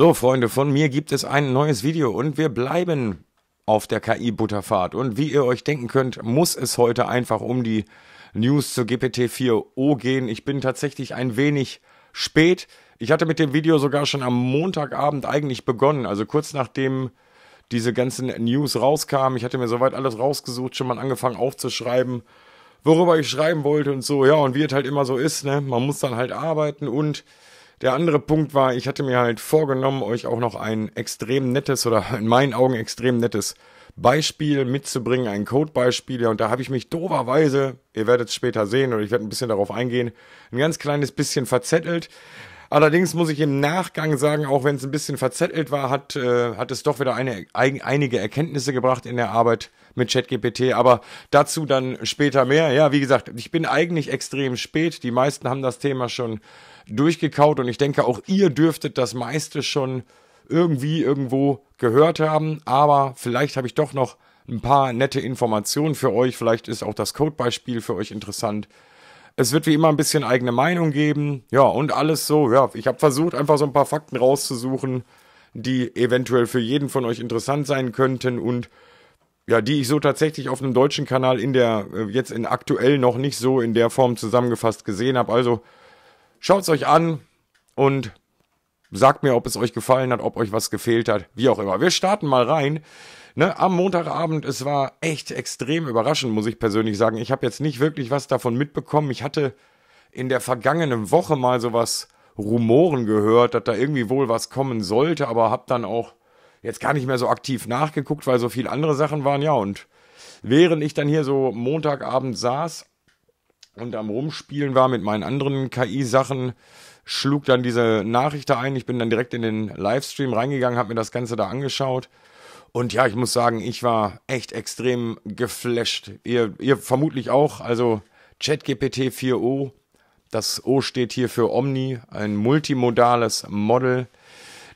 So, Freunde, von mir gibt es ein neues Video und wir bleiben auf der KI-Butterfahrt. Und wie ihr euch denken könnt, muss es heute einfach um die News zur GPT-4o gehen. Ich bin tatsächlich ein wenig spät. Ich hatte mit dem Video sogar schon am Montagabend eigentlich begonnen, also kurz nachdem diese ganzen News rauskamen. Ich hatte mir soweit alles rausgesucht, schon mal angefangen aufzuschreiben, worüber ich schreiben wollte und so. Ja, und wie es halt immer so ist, ne? man muss dann halt arbeiten und der andere Punkt war, ich hatte mir halt vorgenommen, euch auch noch ein extrem nettes oder in meinen Augen extrem nettes Beispiel mitzubringen, ein Codebeispiel. Und da habe ich mich doverweise, ihr werdet es später sehen oder ich werde ein bisschen darauf eingehen, ein ganz kleines bisschen verzettelt. Allerdings muss ich im Nachgang sagen, auch wenn es ein bisschen verzettelt war, hat, äh, hat es doch wieder eine, ein, einige Erkenntnisse gebracht in der Arbeit mit ChatGPT. Aber dazu dann später mehr. Ja, wie gesagt, ich bin eigentlich extrem spät. Die meisten haben das Thema schon durchgekaut und ich denke, auch ihr dürftet das meiste schon irgendwie irgendwo gehört haben, aber vielleicht habe ich doch noch ein paar nette Informationen für euch, vielleicht ist auch das Codebeispiel für euch interessant. Es wird wie immer ein bisschen eigene Meinung geben, ja, und alles so, ja, ich habe versucht, einfach so ein paar Fakten rauszusuchen, die eventuell für jeden von euch interessant sein könnten und ja, die ich so tatsächlich auf einem deutschen Kanal in der äh, jetzt in aktuell noch nicht so in der Form zusammengefasst gesehen habe. Also Schaut es euch an und sagt mir, ob es euch gefallen hat, ob euch was gefehlt hat, wie auch immer. Wir starten mal rein. Ne, am Montagabend, es war echt extrem überraschend, muss ich persönlich sagen. Ich habe jetzt nicht wirklich was davon mitbekommen. Ich hatte in der vergangenen Woche mal sowas Rumoren gehört, dass da irgendwie wohl was kommen sollte, aber habe dann auch jetzt gar nicht mehr so aktiv nachgeguckt, weil so viel andere Sachen waren. Ja, und während ich dann hier so Montagabend saß, und am Rumspielen war mit meinen anderen KI-Sachen, schlug dann diese Nachricht da ein. Ich bin dann direkt in den Livestream reingegangen, habe mir das Ganze da angeschaut. Und ja, ich muss sagen, ich war echt extrem geflasht. Ihr, ihr vermutlich auch. Also ChatGPT 4o, das O steht hier für Omni, ein multimodales Model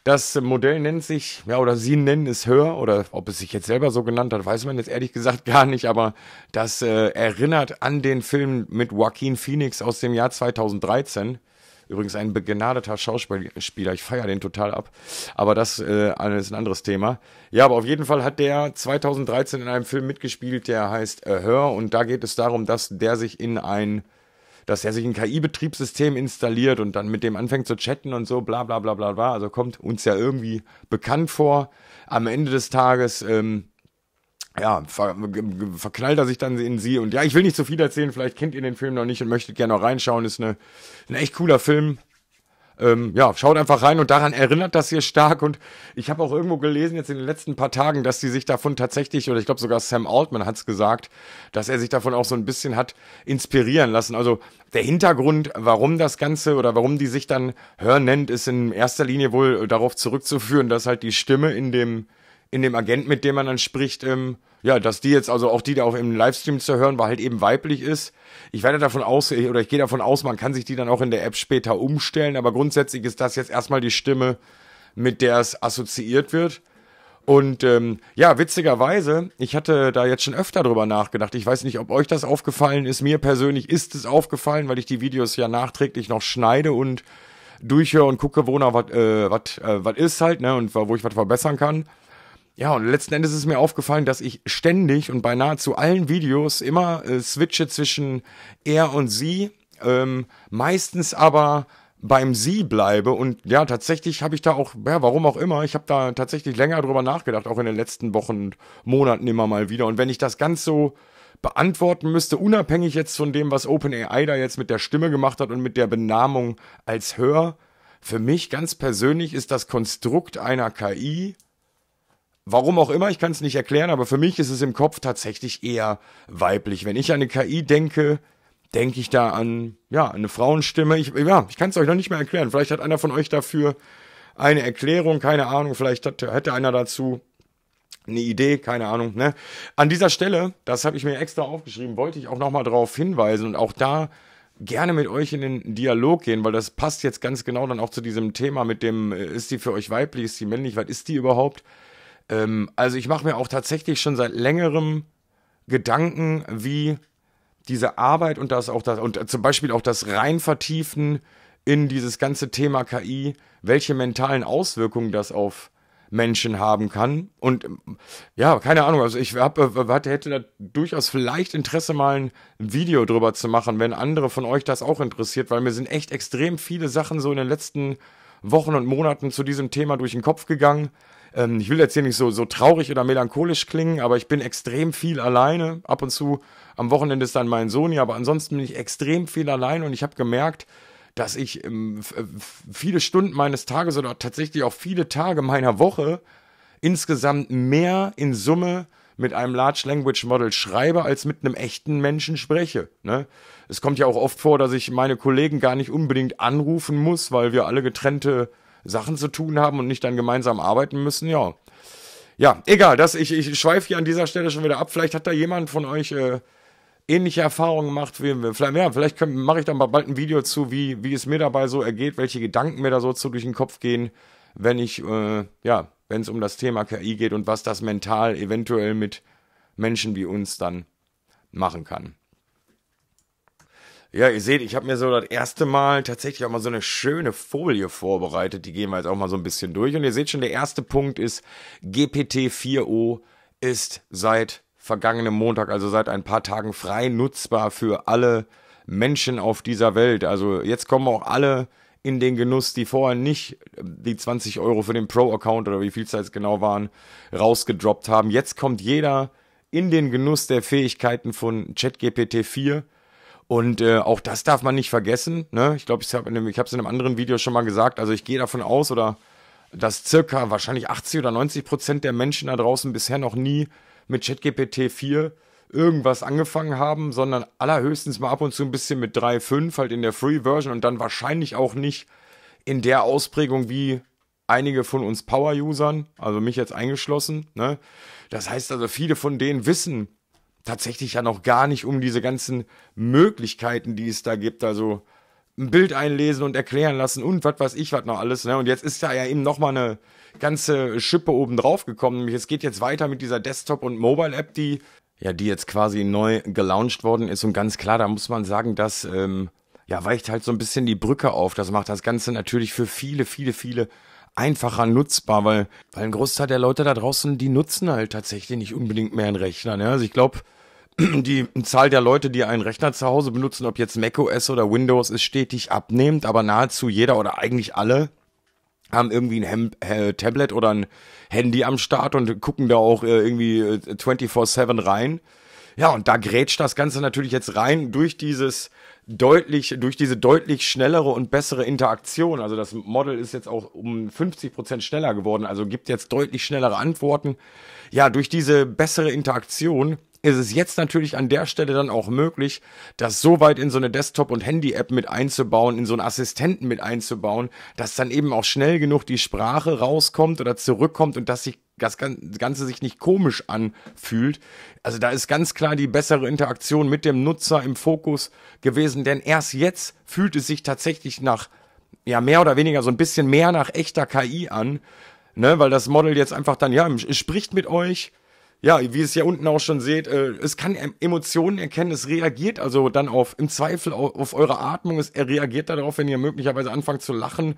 das Modell nennt sich, ja, oder sie nennen es Hör, oder ob es sich jetzt selber so genannt hat, weiß man jetzt ehrlich gesagt gar nicht, aber das äh, erinnert an den Film mit Joaquin Phoenix aus dem Jahr 2013. Übrigens ein begnadeter Schauspieler, ich feiere den total ab. Aber das äh, ist ein anderes Thema. Ja, aber auf jeden Fall hat der 2013 in einem Film mitgespielt, der heißt äh, Hör. Und da geht es darum, dass der sich in ein dass er sich ein KI-Betriebssystem installiert und dann mit dem anfängt zu chatten und so, bla bla bla bla bla. Also kommt uns ja irgendwie bekannt vor. Am Ende des Tages, ähm, ja, ver verknallt er sich dann in sie. Und ja, ich will nicht zu viel erzählen, vielleicht kennt ihr den Film noch nicht und möchtet gerne noch reinschauen. Ist eine, ein echt cooler Film. Ähm, ja, schaut einfach rein und daran erinnert das hier stark. Und ich habe auch irgendwo gelesen, jetzt in den letzten paar Tagen, dass sie sich davon tatsächlich, oder ich glaube sogar Sam Altman hat es gesagt, dass er sich davon auch so ein bisschen hat inspirieren lassen. Also der Hintergrund, warum das Ganze oder warum die sich dann Hör nennt, ist in erster Linie wohl äh, darauf zurückzuführen, dass halt die Stimme in dem in dem Agent, mit dem man dann spricht, ähm, ja, dass die jetzt, also auch die, die auch im Livestream zu hören war, halt eben weiblich ist. Ich werde davon aus, oder ich gehe davon aus, man kann sich die dann auch in der App später umstellen, aber grundsätzlich ist das jetzt erstmal die Stimme, mit der es assoziiert wird. Und ähm, ja, witzigerweise, ich hatte da jetzt schon öfter drüber nachgedacht. Ich weiß nicht, ob euch das aufgefallen ist. Mir persönlich ist es aufgefallen, weil ich die Videos ja nachträglich noch schneide und durchhöre und gucke, wo noch was äh, äh, ist halt, ne, und wo ich was verbessern kann. Ja, und letzten Endes ist mir aufgefallen, dass ich ständig und bei nahezu allen Videos immer äh, switche zwischen er und sie, ähm, meistens aber beim Sie bleibe. Und ja, tatsächlich habe ich da auch, ja, warum auch immer, ich habe da tatsächlich länger drüber nachgedacht, auch in den letzten Wochen und Monaten immer mal wieder. Und wenn ich das ganz so beantworten müsste, unabhängig jetzt von dem, was OpenAI da jetzt mit der Stimme gemacht hat und mit der Benamung als Hör, für mich ganz persönlich ist das Konstrukt einer KI Warum auch immer, ich kann es nicht erklären, aber für mich ist es im Kopf tatsächlich eher weiblich. Wenn ich an eine KI denke, denke ich da an, ja, eine Frauenstimme. Ich, ja, ich kann es euch noch nicht mehr erklären. Vielleicht hat einer von euch dafür eine Erklärung, keine Ahnung. Vielleicht hat, hätte einer dazu eine Idee, keine Ahnung. Ne? An dieser Stelle, das habe ich mir extra aufgeschrieben, wollte ich auch nochmal darauf hinweisen und auch da gerne mit euch in den Dialog gehen, weil das passt jetzt ganz genau dann auch zu diesem Thema mit dem, äh, ist die für euch weiblich, ist die männlich, was ist die überhaupt? Ähm, also ich mache mir auch tatsächlich schon seit längerem Gedanken, wie diese Arbeit und das auch das und äh, zum Beispiel auch das Reinvertiefen in dieses ganze Thema KI, welche mentalen Auswirkungen das auf Menschen haben kann. Und ähm, ja, keine Ahnung, also ich hab, äh, hätte da durchaus vielleicht Interesse, mal ein Video drüber zu machen, wenn andere von euch das auch interessiert, weil mir sind echt extrem viele Sachen so in den letzten Wochen und Monaten zu diesem Thema durch den Kopf gegangen. Ähm, ich will jetzt hier nicht so, so traurig oder melancholisch klingen, aber ich bin extrem viel alleine. Ab und zu am Wochenende ist dann mein Sohn hier, aber ansonsten bin ich extrem viel allein und ich habe gemerkt, dass ich ähm, äh, viele Stunden meines Tages oder tatsächlich auch viele Tage meiner Woche insgesamt mehr in Summe mit einem Large Language Model schreibe, als mit einem echten Menschen spreche. Ne? Es kommt ja auch oft vor, dass ich meine Kollegen gar nicht unbedingt anrufen muss, weil wir alle getrennte Sachen zu tun haben und nicht dann gemeinsam arbeiten müssen, ja. Ja, egal, das, ich, ich schweife hier an dieser Stelle schon wieder ab. Vielleicht hat da jemand von euch äh, ähnliche Erfahrungen gemacht wie wir. Vielleicht, ja, vielleicht mache ich dann mal bald ein Video zu, wie, wie es mir dabei so ergeht, welche Gedanken mir da so zu durch den Kopf gehen, wenn ich, äh, ja, wenn es um das Thema KI geht und was das mental eventuell mit Menschen wie uns dann machen kann. Ja, ihr seht, ich habe mir so das erste Mal tatsächlich auch mal so eine schöne Folie vorbereitet. Die gehen wir jetzt auch mal so ein bisschen durch. Und ihr seht schon, der erste Punkt ist, GPT-4O ist seit vergangenem Montag, also seit ein paar Tagen frei nutzbar für alle Menschen auf dieser Welt. Also jetzt kommen auch alle in den Genuss, die vorher nicht die 20 Euro für den Pro-Account oder wie viel Zeit es genau waren, rausgedroppt haben. Jetzt kommt jeder in den Genuss der Fähigkeiten von ChatGPT 4 und äh, auch das darf man nicht vergessen. Ne? Ich glaube, ich habe es in einem anderen Video schon mal gesagt. Also ich gehe davon aus, oder dass circa wahrscheinlich 80 oder 90 Prozent der Menschen da draußen bisher noch nie mit ChatGPT 4 irgendwas angefangen haben, sondern allerhöchstens mal ab und zu ein bisschen mit 3.5 halt in der Free-Version und dann wahrscheinlich auch nicht in der Ausprägung wie einige von uns Power-Usern, also mich jetzt eingeschlossen. Ne? Das heißt also, viele von denen wissen tatsächlich ja noch gar nicht um diese ganzen Möglichkeiten, die es da gibt. Also ein Bild einlesen und erklären lassen und was weiß ich, was noch alles. Ne? Und jetzt ist da ja eben nochmal eine ganze Schippe oben drauf gekommen. Es geht jetzt weiter mit dieser Desktop- und Mobile-App, die ja, die jetzt quasi neu gelauncht worden ist. Und ganz klar, da muss man sagen, dass ähm, ja, weicht halt so ein bisschen die Brücke auf. Das macht das Ganze natürlich für viele, viele, viele einfacher nutzbar, weil, weil ein Großteil der Leute da draußen, die nutzen halt tatsächlich nicht unbedingt mehr einen Rechner. Ne? Also ich glaube, die Zahl der Leute, die einen Rechner zu Hause benutzen, ob jetzt macOS oder Windows, ist stetig abnehmend, aber nahezu jeder oder eigentlich alle haben irgendwie ein Hem äh, Tablet oder ein Handy am Start und gucken da auch äh, irgendwie 24-7 äh, rein. Ja, und da grätscht das Ganze natürlich jetzt rein durch dieses deutlich, durch diese deutlich schnellere und bessere Interaktion, also das Model ist jetzt auch um 50 Prozent schneller geworden, also gibt jetzt deutlich schnellere Antworten. Ja, durch diese bessere Interaktion ist es jetzt natürlich an der Stelle dann auch möglich, das so weit in so eine Desktop- und Handy-App mit einzubauen, in so einen Assistenten mit einzubauen, dass dann eben auch schnell genug die Sprache rauskommt oder zurückkommt und dass sich das Ganze sich nicht komisch anfühlt. Also da ist ganz klar die bessere Interaktion mit dem Nutzer im Fokus gewesen, denn erst jetzt fühlt es sich tatsächlich nach, ja, mehr oder weniger so ein bisschen mehr nach echter KI an, ne, weil das Model jetzt einfach dann, ja, spricht mit euch, ja, wie ihr es ja unten auch schon seht, äh, es kann Emotionen erkennen, es reagiert also dann auf, im Zweifel auf, auf eure Atmung, es reagiert darauf, wenn ihr möglicherweise anfangt zu lachen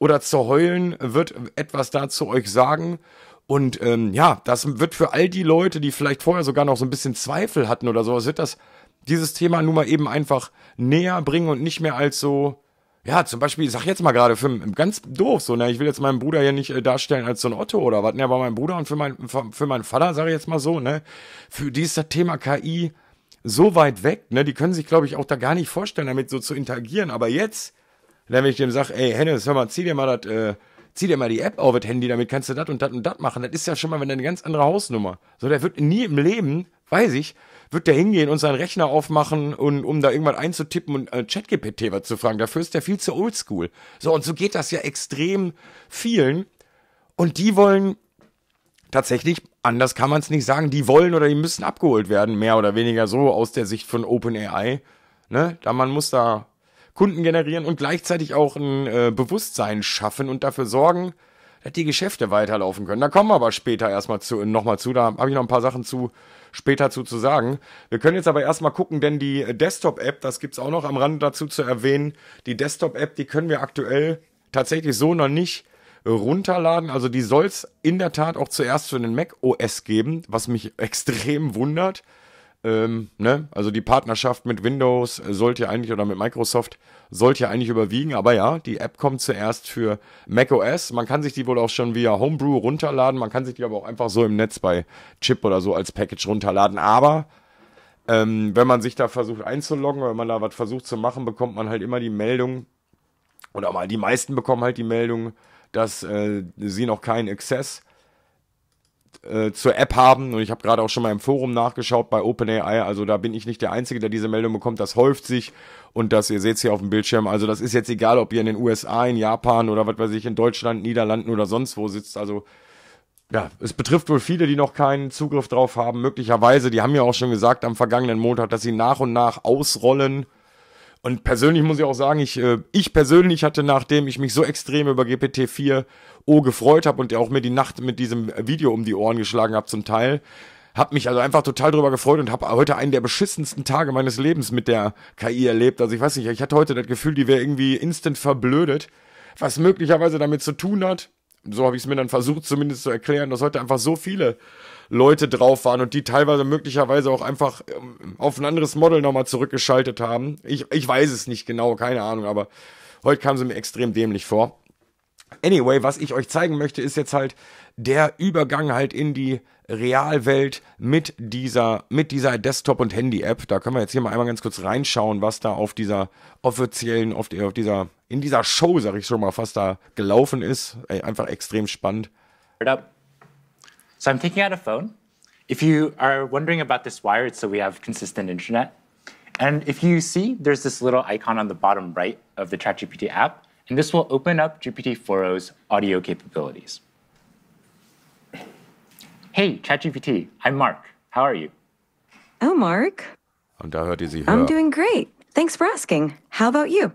oder zu heulen, wird etwas da zu euch sagen. Und ähm, ja, das wird für all die Leute, die vielleicht vorher sogar noch so ein bisschen Zweifel hatten oder sowas, wird das dieses Thema nun mal eben einfach näher bringen und nicht mehr als so, ja, zum Beispiel, ich sag jetzt mal gerade, für ganz doof, so, ne, ich will jetzt meinen Bruder hier nicht äh, darstellen als so ein Otto oder was, ne, aber mein Bruder und für, mein, für meinen Vater, sage ich jetzt mal so, ne, für die ist das Thema KI so weit weg, ne, die können sich, glaube ich, auch da gar nicht vorstellen, damit so zu interagieren, aber jetzt, wenn ich dem sag, ey, Hennes, hör mal, zieh dir mal das, äh, zieh dir mal die App auf das Handy, damit kannst du das und das und das machen, das ist ja schon mal eine ganz andere Hausnummer. So, der wird nie im Leben weiß ich, wird der hingehen und seinen Rechner aufmachen und um da irgendwas einzutippen und äh, ChatGPT was zu fragen. Dafür ist der viel zu oldschool. So, und so geht das ja extrem vielen. Und die wollen tatsächlich, anders kann man es nicht sagen, die wollen oder die müssen abgeholt werden, mehr oder weniger so aus der Sicht von OpenAI. Ne? Da man muss da Kunden generieren und gleichzeitig auch ein äh, Bewusstsein schaffen und dafür sorgen, dass die Geschäfte weiterlaufen können. Da kommen wir aber später erstmal zu, nochmal zu. Da habe ich noch ein paar Sachen zu, später zu, zu sagen. Wir können jetzt aber erstmal gucken, denn die Desktop-App, das gibt es auch noch am Rande dazu zu erwähnen, die Desktop-App, die können wir aktuell tatsächlich so noch nicht runterladen. Also die soll es in der Tat auch zuerst für den Mac OS geben, was mich extrem wundert. Ähm, ne? Also die Partnerschaft mit Windows sollte eigentlich oder mit Microsoft sollte ja eigentlich überwiegen, aber ja, die App kommt zuerst für macOS. Man kann sich die wohl auch schon via Homebrew runterladen, man kann sich die aber auch einfach so im Netz bei Chip oder so als Package runterladen. Aber ähm, wenn man sich da versucht einzuloggen, wenn man da was versucht zu machen, bekommt man halt immer die Meldung oder mal die meisten bekommen halt die Meldung, dass äh, sie noch keinen Access äh, zur App haben. Und ich habe gerade auch schon mal im Forum nachgeschaut bei OpenAI. Also da bin ich nicht der Einzige, der diese Meldung bekommt. Das häuft sich und das, ihr seht es hier auf dem Bildschirm. Also das ist jetzt egal, ob ihr in den USA, in Japan oder was weiß ich, in Deutschland, Niederlanden oder sonst wo sitzt. Also ja, es betrifft wohl viele, die noch keinen Zugriff drauf haben. Möglicherweise, die haben ja auch schon gesagt am vergangenen Montag, dass sie nach und nach ausrollen. Und persönlich muss ich auch sagen, ich, äh, ich persönlich hatte, nachdem ich mich so extrem über GPT-4O gefreut habe und auch mir die Nacht mit diesem Video um die Ohren geschlagen habe zum Teil, habe mich also einfach total drüber gefreut und habe heute einen der beschissensten Tage meines Lebens mit der KI erlebt. Also ich weiß nicht, ich hatte heute das Gefühl, die wäre irgendwie instant verblödet, was möglicherweise damit zu tun hat. So habe ich es mir dann versucht, zumindest zu erklären, dass heute einfach so viele Leute drauf waren und die teilweise möglicherweise auch einfach ähm, auf ein anderes Model nochmal zurückgeschaltet haben. Ich, ich weiß es nicht genau, keine Ahnung, aber heute kam sie mir extrem dämlich vor. Anyway, was ich euch zeigen möchte, ist jetzt halt der Übergang halt in die Realwelt mit dieser, mit dieser Desktop- und Handy-App. Da können wir jetzt hier mal einmal ganz kurz reinschauen, was da auf dieser offiziellen, auf, die, auf dieser, in dieser Show, sag ich schon mal, fast da gelaufen ist. einfach extrem spannend. Up. So I'm taking out a phone. If you are wondering about this wire, it's so we have consistent internet. And if you see, there's this little icon on the bottom right of the ChatGPT app, and this will open up GPT-40's audio capabilities. Hey, ChatGPT, I'm Mark. How are you? Oh, Mark. Und da hört ihr sie I'm doing great. Thanks for asking. How about you?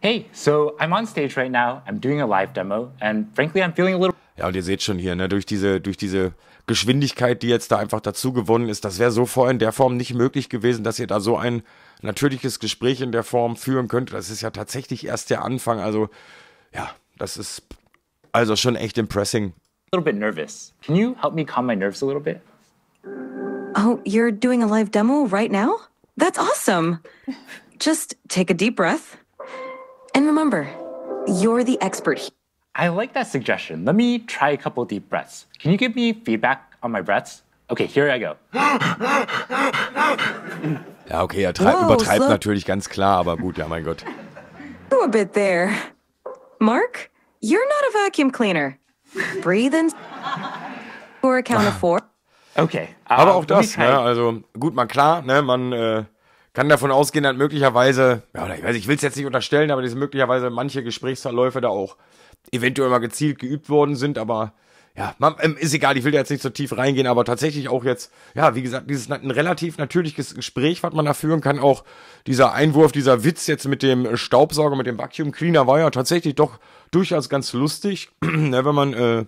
Hey, so I'm on stage right now. I'm doing a live demo, and frankly, I'm feeling a little Ja, und ihr seht schon hier, ne, durch diese, durch diese Geschwindigkeit, die jetzt da einfach dazu gewonnen ist, das wäre so vorher in der Form nicht möglich gewesen, dass ihr da so ein natürliches Gespräch in der Form führen könnt. Das ist ja tatsächlich erst der Anfang. Also, ja, das ist also schon echt impressing. A little bit nervous. Can you help me calm my nerves a little bit? Oh, you're doing a live demo right now? That's awesome. Just take a deep breath. And remember, you're the expert here. I like that suggestion. Let me try a couple deep breaths. Can you give me feedback on my breaths? Okay, here I go. Ja, okay, er Whoa, übertreibt slow. natürlich ganz klar, aber gut, ja, mein Gott. A bit there. Mark, you're not a vacuum cleaner. Breathe in for a count of four. Okay. Uh, aber auch das, ne, also gut, mal klar, ne, man äh, kann davon ausgehen, dass möglicherweise, ja, ich weiß, ich will es jetzt nicht unterstellen, aber dass möglicherweise manche Gesprächsverläufe da auch eventuell mal gezielt geübt worden sind, aber ja, man, ähm, ist egal, ich will da jetzt nicht so tief reingehen, aber tatsächlich auch jetzt, ja, wie gesagt, dieses ein relativ natürliches Gespräch, was man da führen kann, auch dieser Einwurf, dieser Witz jetzt mit dem äh, Staubsauger, mit dem Vacuum Cleaner war ja tatsächlich doch durchaus ganz lustig, ne, wenn man äh,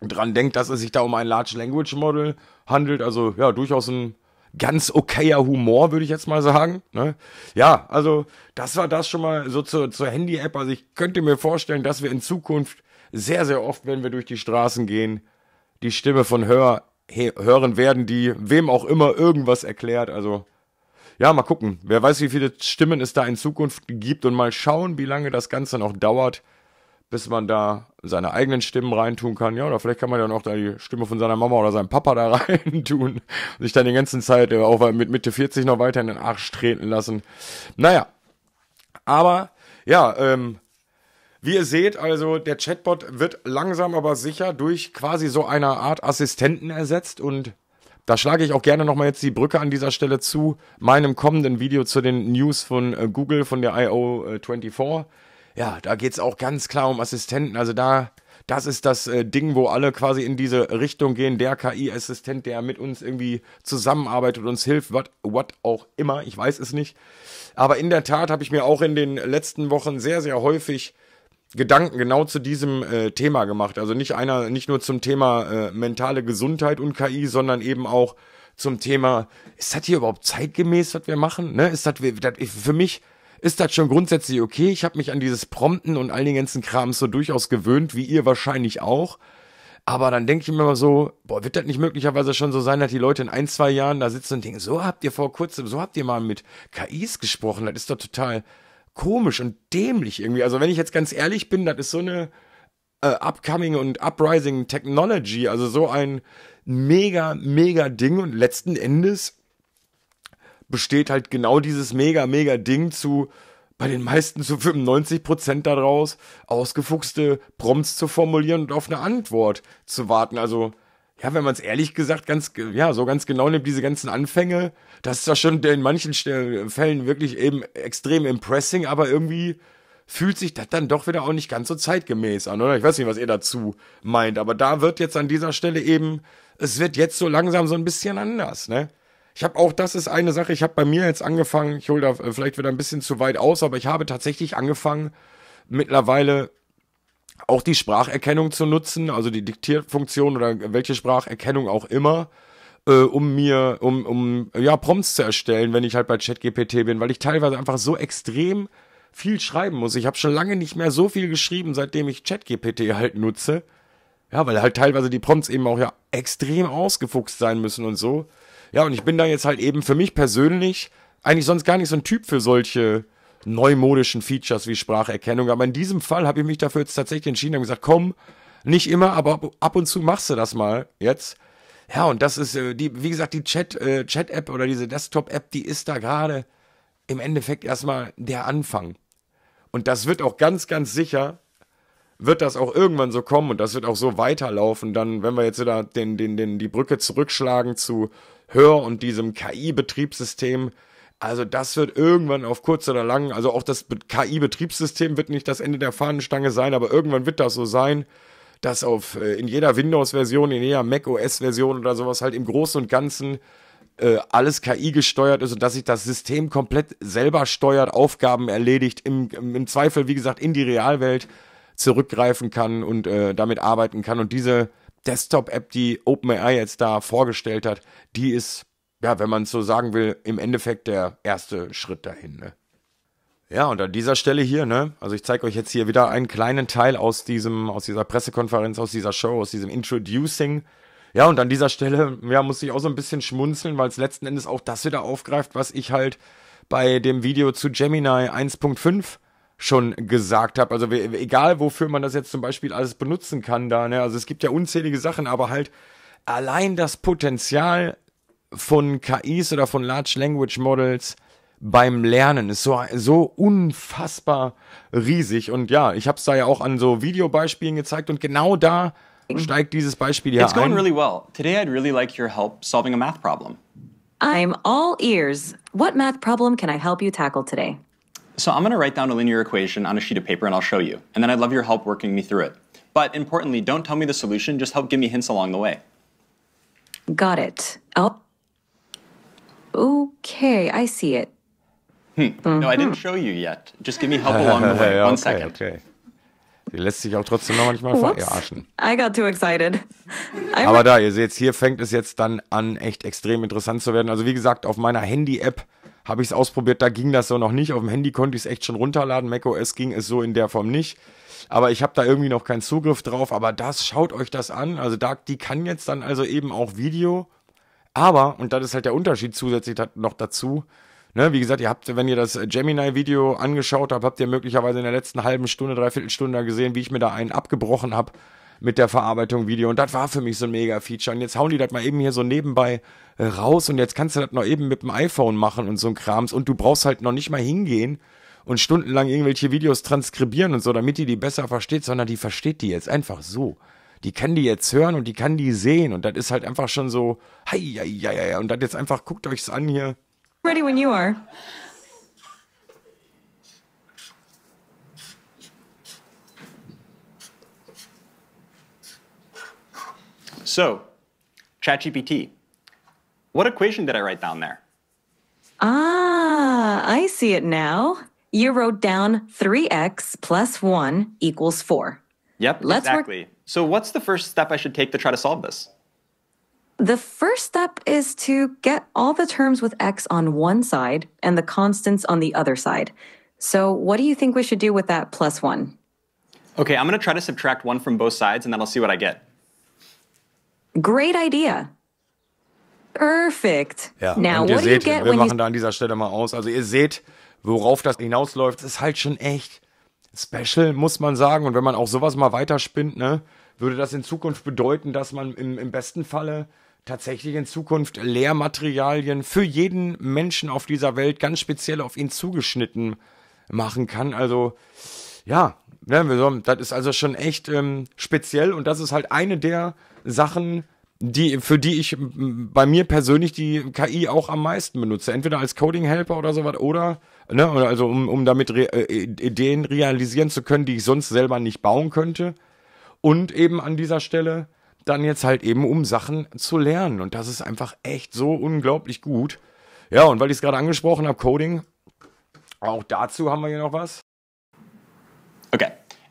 dran denkt, dass es sich da um ein Large Language Model handelt, also ja, durchaus ein ganz okayer Humor, würde ich jetzt mal sagen. Ne? Ja, also das war das schon mal so zur, zur Handy-App. Also ich könnte mir vorstellen, dass wir in Zukunft sehr, sehr oft, wenn wir durch die Straßen gehen, die Stimme von Hör hören werden, die wem auch immer irgendwas erklärt. Also ja, mal gucken. Wer weiß, wie viele Stimmen es da in Zukunft gibt und mal schauen, wie lange das Ganze noch dauert, bis man da seine eigenen Stimmen reintun kann, ja, oder vielleicht kann man ja noch da die Stimme von seiner Mama oder seinem Papa da reintun und sich dann die ganze Zeit äh, auch mit Mitte 40 noch weiter in den Arsch treten lassen. Naja, aber ja, ähm, wie ihr seht, also der Chatbot wird langsam aber sicher durch quasi so eine Art Assistenten ersetzt und da schlage ich auch gerne nochmal jetzt die Brücke an dieser Stelle zu meinem kommenden Video zu den News von äh, Google, von der IO24. Äh, ja, da geht es auch ganz klar um Assistenten. Also da, das ist das äh, Ding, wo alle quasi in diese Richtung gehen. Der KI-Assistent, der mit uns irgendwie zusammenarbeitet, uns hilft, was auch immer, ich weiß es nicht. Aber in der Tat habe ich mir auch in den letzten Wochen sehr, sehr häufig Gedanken genau zu diesem äh, Thema gemacht. Also nicht einer, nicht nur zum Thema äh, mentale Gesundheit und KI, sondern eben auch zum Thema, ist das hier überhaupt zeitgemäß, was wir machen? Ne? Ist das für mich ist das schon grundsätzlich okay. Ich habe mich an dieses Prompten und all den ganzen Krams so durchaus gewöhnt, wie ihr wahrscheinlich auch. Aber dann denke ich mir immer so, boah, wird das nicht möglicherweise schon so sein, dass die Leute in ein, zwei Jahren da sitzen und denken, so habt ihr vor kurzem, so habt ihr mal mit KIs gesprochen, das ist doch total komisch und dämlich irgendwie. Also wenn ich jetzt ganz ehrlich bin, das ist so eine äh, upcoming und uprising Technology, also so ein mega, mega Ding und letzten Endes besteht halt genau dieses mega, mega Ding zu, bei den meisten zu 95 Prozent daraus, ausgefuchste Prompts zu formulieren und auf eine Antwort zu warten. Also, ja, wenn man es ehrlich gesagt ganz, ja, so ganz genau nimmt, diese ganzen Anfänge, das ist ja schon in manchen Fällen wirklich eben extrem impressing, aber irgendwie fühlt sich das dann doch wieder auch nicht ganz so zeitgemäß an, oder? Ich weiß nicht, was ihr dazu meint, aber da wird jetzt an dieser Stelle eben, es wird jetzt so langsam so ein bisschen anders, ne? Ich habe auch, das ist eine Sache, ich habe bei mir jetzt angefangen, ich hole da äh, vielleicht wieder ein bisschen zu weit aus, aber ich habe tatsächlich angefangen, mittlerweile auch die Spracherkennung zu nutzen, also die Diktierfunktion oder welche Spracherkennung auch immer, äh, um mir, um, um ja, Prompts zu erstellen, wenn ich halt bei ChatGPT bin, weil ich teilweise einfach so extrem viel schreiben muss. Ich habe schon lange nicht mehr so viel geschrieben, seitdem ich ChatGPT halt nutze. Ja, weil halt teilweise die Prompts eben auch ja extrem ausgefuchst sein müssen und so. Ja, und ich bin da jetzt halt eben für mich persönlich eigentlich sonst gar nicht so ein Typ für solche neumodischen Features wie Spracherkennung. Aber in diesem Fall habe ich mich dafür jetzt tatsächlich entschieden und gesagt, komm, nicht immer, aber ab und zu machst du das mal jetzt. Ja, und das ist, äh, die, wie gesagt, die äh, Chat-App äh, Chat oder diese Desktop-App, die ist da gerade im Endeffekt erstmal der Anfang. Und das wird auch ganz, ganz sicher, wird das auch irgendwann so kommen und das wird auch so weiterlaufen, dann, wenn wir jetzt wieder den, den, den, die Brücke zurückschlagen zu Hör- und diesem KI-Betriebssystem. Also das wird irgendwann auf kurz oder lang, also auch das KI-Betriebssystem wird nicht das Ende der Fahnenstange sein, aber irgendwann wird das so sein, dass auf äh, in jeder Windows-Version, in jeder Mac-OS-Version oder sowas halt im Großen und Ganzen äh, alles KI gesteuert ist und dass sich das System komplett selber steuert, Aufgaben erledigt, im, im Zweifel, wie gesagt, in die Realwelt zurückgreifen kann und äh, damit arbeiten kann. Und diese Desktop-App, die OpenAI jetzt da vorgestellt hat, die ist, ja, wenn man es so sagen will, im Endeffekt der erste Schritt dahin. Ne? Ja, und an dieser Stelle hier, ne, also ich zeige euch jetzt hier wieder einen kleinen Teil aus diesem, aus dieser Pressekonferenz, aus dieser Show, aus diesem Introducing. Ja, und an dieser Stelle, ja, muss ich auch so ein bisschen schmunzeln, weil es letzten Endes auch das wieder aufgreift, was ich halt bei dem Video zu Gemini 1.5 schon gesagt habe. Also egal, wofür man das jetzt zum Beispiel alles benutzen kann da, ne? Also es gibt ja unzählige Sachen, aber halt allein das Potenzial von KIs oder von Large Language Models beim Lernen ist so, so unfassbar riesig. Und ja, ich habe es da ja auch an so Videobeispielen gezeigt und genau da steigt dieses Beispiel hier It's going ein. really well. Today I'd really like your help solving a math problem. I'm all ears. What math problem can I help you tackle today? So I'm going to write down a linear equation on a sheet of paper and I'll show you. And then I'd love your help working me through it. But importantly, don't tell me the solution, just help give me hints along the way. Got it. Oh. Okay, I see it. Hmm. Mm -hmm. No, I didn't mm-hmm. show you yet. Just give me help along the way. One okay, second. Okay. Die lässt sich auch trotzdem noch manchmal verarschen. I got too excited. Aber da, ihr seht, hier fängt es jetzt dann an, echt extrem interessant zu werden. Also wie gesagt, auf meiner Handy-App habe ich es ausprobiert, da ging das so noch nicht. Auf dem Handy konnte ich es echt schon runterladen. macOS ging es so in der Form nicht. Aber ich habe da irgendwie noch keinen Zugriff drauf. Aber das, schaut euch das an. Also da, die kann jetzt dann also eben auch Video. Aber, und das ist halt der Unterschied zusätzlich noch dazu, Ne, wie gesagt, ihr habt, wenn ihr das Gemini-Video angeschaut habt, habt ihr möglicherweise in der letzten halben Stunde, dreiviertel Stunde gesehen, wie ich mir da einen abgebrochen habe, mit der Verarbeitung Video. Und das war für mich so ein mega Feature. Und jetzt hauen die das mal eben hier so nebenbei äh, raus und jetzt kannst du das noch eben mit dem iPhone machen und so ein Krams. Und du brauchst halt noch nicht mal hingehen und stundenlang irgendwelche Videos transkribieren und so, damit die die besser versteht, sondern die versteht die jetzt einfach so. Die kann die jetzt hören und die kann die sehen. Und das ist halt einfach schon so, hei, hei, hei, hei. Und das jetzt einfach, guckt euch's an hier. Ready when you are. So, ChatGPT, what equation did I write down there? Ah, I see it now. You wrote down 3x plus 1 equals 4. Yep, Let's exactly. Work... So, what's the first step I should take to try to solve this? The first step is to get all the terms with x on one side and the constants on the other side. So, what do you think we should do with that plus 1? Okay, I'm going to try to subtract 1 from both sides and then I'll see what I get. Great idea. Perfect. Ja, Now, und ihr seht, wir machen da an dieser Stelle mal aus. Also ihr seht, worauf das hinausläuft, ist halt schon echt special, muss man sagen. Und wenn man auch sowas mal weiterspinnt, ne, würde das in Zukunft bedeuten, dass man im, im besten Falle tatsächlich in Zukunft Lehrmaterialien für jeden Menschen auf dieser Welt ganz speziell auf ihn zugeschnitten machen kann. Also ja, Ne, das ist also schon echt ähm, speziell und das ist halt eine der Sachen, die, für die ich bei mir persönlich die KI auch am meisten benutze. Entweder als Coding-Helper oder sowas oder, ne, also um, um damit re äh, Ideen realisieren zu können, die ich sonst selber nicht bauen könnte. Und eben an dieser Stelle dann jetzt halt eben, um Sachen zu lernen. Und das ist einfach echt so unglaublich gut. Ja, und weil ich es gerade angesprochen habe, Coding, auch dazu haben wir hier noch was.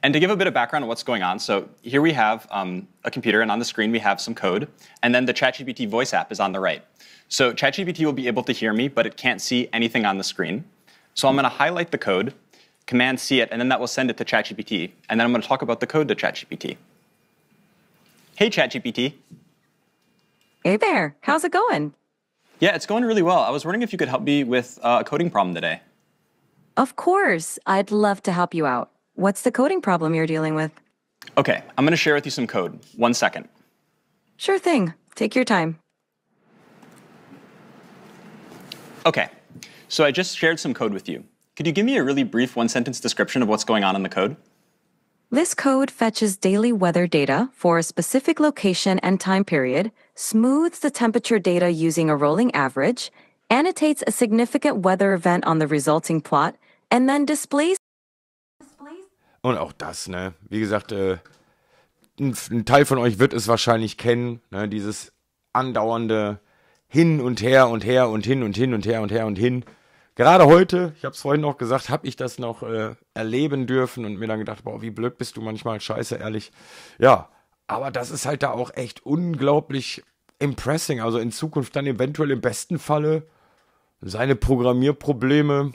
And to give a bit of background on what's going on, so here we have um, a computer, and on the screen we have some code, and then the ChatGPT voice app is on the right. So ChatGPT will be able to hear me, but it can't see anything on the screen. So I'm going to highlight the code, Command C it, and then that will send it to ChatGPT. And then I'm going to talk about the code to ChatGPT. Hey, ChatGPT. Hey there. How's it going? Yeah, it's going really well. I was wondering if you could help me with uh, a coding problem today. Of course. I'd love to help you out. What's the coding problem you're dealing with? Okay, I'm going to share with you some code. One second. Sure thing. Take your time. Okay, so I just shared some code with you. Could you give me a really brief one sentence description of what's going on in the code? This code fetches daily weather data for a specific location and time period, smooths the temperature data using a rolling average, annotates a significant weather event on the resulting plot, and then displays Und auch das, ne? Wie gesagt, äh, ein, ein, Teil von euch wird es wahrscheinlich kennen, ne? Dieses andauernde Hin und Her und Her und Hin und Hin und Her und Her und Hin. Gerade heute, ich habe es vorhin noch gesagt, habe ich das noch äh, erleben dürfen und mir dann gedacht, boah, wie blöd bist du manchmal, scheiße, ehrlich. Ja, aber das ist halt da auch echt unglaublich impressing. Also in Zukunft dann eventuell im besten Falle seine Programmierprobleme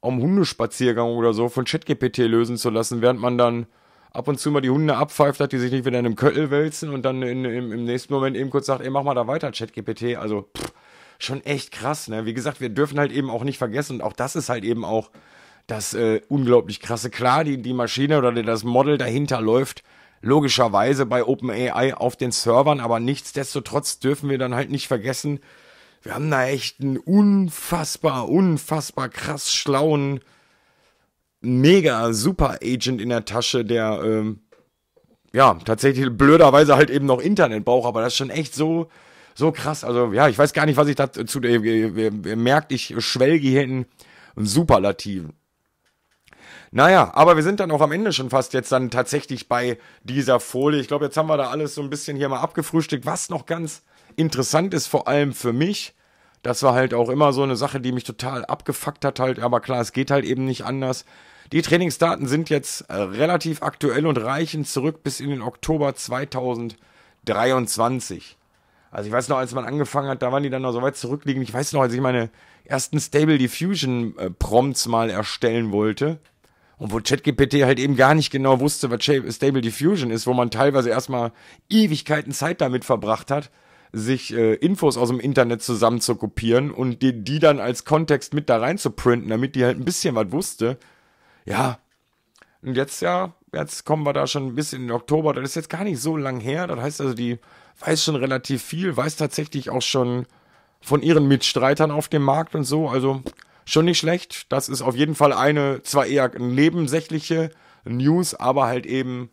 um Hundespaziergang oder so von ChatGPT lösen zu lassen, während man dann ab und zu mal die Hunde abpfeift hat, die sich nicht wieder in einem Köttel wälzen und dann in, im, im, nächsten Moment eben kurz sagt, ey, mach mal da weiter, ChatGPT. Also pff, schon echt krass, ne? Wie gesagt, wir dürfen halt eben auch nicht vergessen, und auch das ist halt eben auch das äh, unglaublich krasse. Klar, die, die Maschine oder das Model dahinter läuft logischerweise bei OpenAI auf den Servern, aber nichtsdestotrotz dürfen wir dann halt nicht vergessen, wir haben da echt einen unfassbar, unfassbar krass schlauen, mega super Agent in der Tasche, der ähm, ja tatsächlich blöderweise halt eben noch Internet braucht, aber das ist schon echt so so krass. Also ja, ich weiß gar nicht, was ich dazu äh, merkt. Ich schwelge hier in Superlativen. Naja, aber wir sind dann auch am Ende schon fast jetzt dann tatsächlich bei dieser Folie. Ich glaube, jetzt haben wir da alles so ein bisschen hier mal abgefrühstückt, was noch ganz interessant ist, vor allem für mich. Das war halt auch immer so eine Sache, die mich total abgefuckt hat halt. Aber klar, es geht halt eben nicht anders. Die Trainingsdaten sind jetzt äh, relativ aktuell und reichen zurück bis in den Oktober 2023. Also ich weiß noch, als man angefangen hat, da waren die dann noch so weit zurückliegend. Ich weiß noch, als ich meine ersten Stable Diffusion äh, Prompts mal erstellen wollte und wo ChatGPT halt eben gar nicht genau wusste, was Stable Diffusion ist, wo man teilweise erstmal Ewigkeiten Zeit damit verbracht hat, sich äh, Infos aus dem Internet zusammen zu kopieren und die, die dann als Kontext mit da rein zu printen, damit die halt ein bisschen was wusste. Ja. Und jetzt ja, jetzt kommen wir da schon ein bisschen in Oktober, das ist jetzt gar nicht so lang her. Das heißt also, die weiß schon relativ viel, weiß tatsächlich auch schon von ihren Mitstreitern auf dem Markt und so. Also schon nicht schlecht. Das ist auf jeden Fall eine, zwar eher nebensächliche News, aber halt eben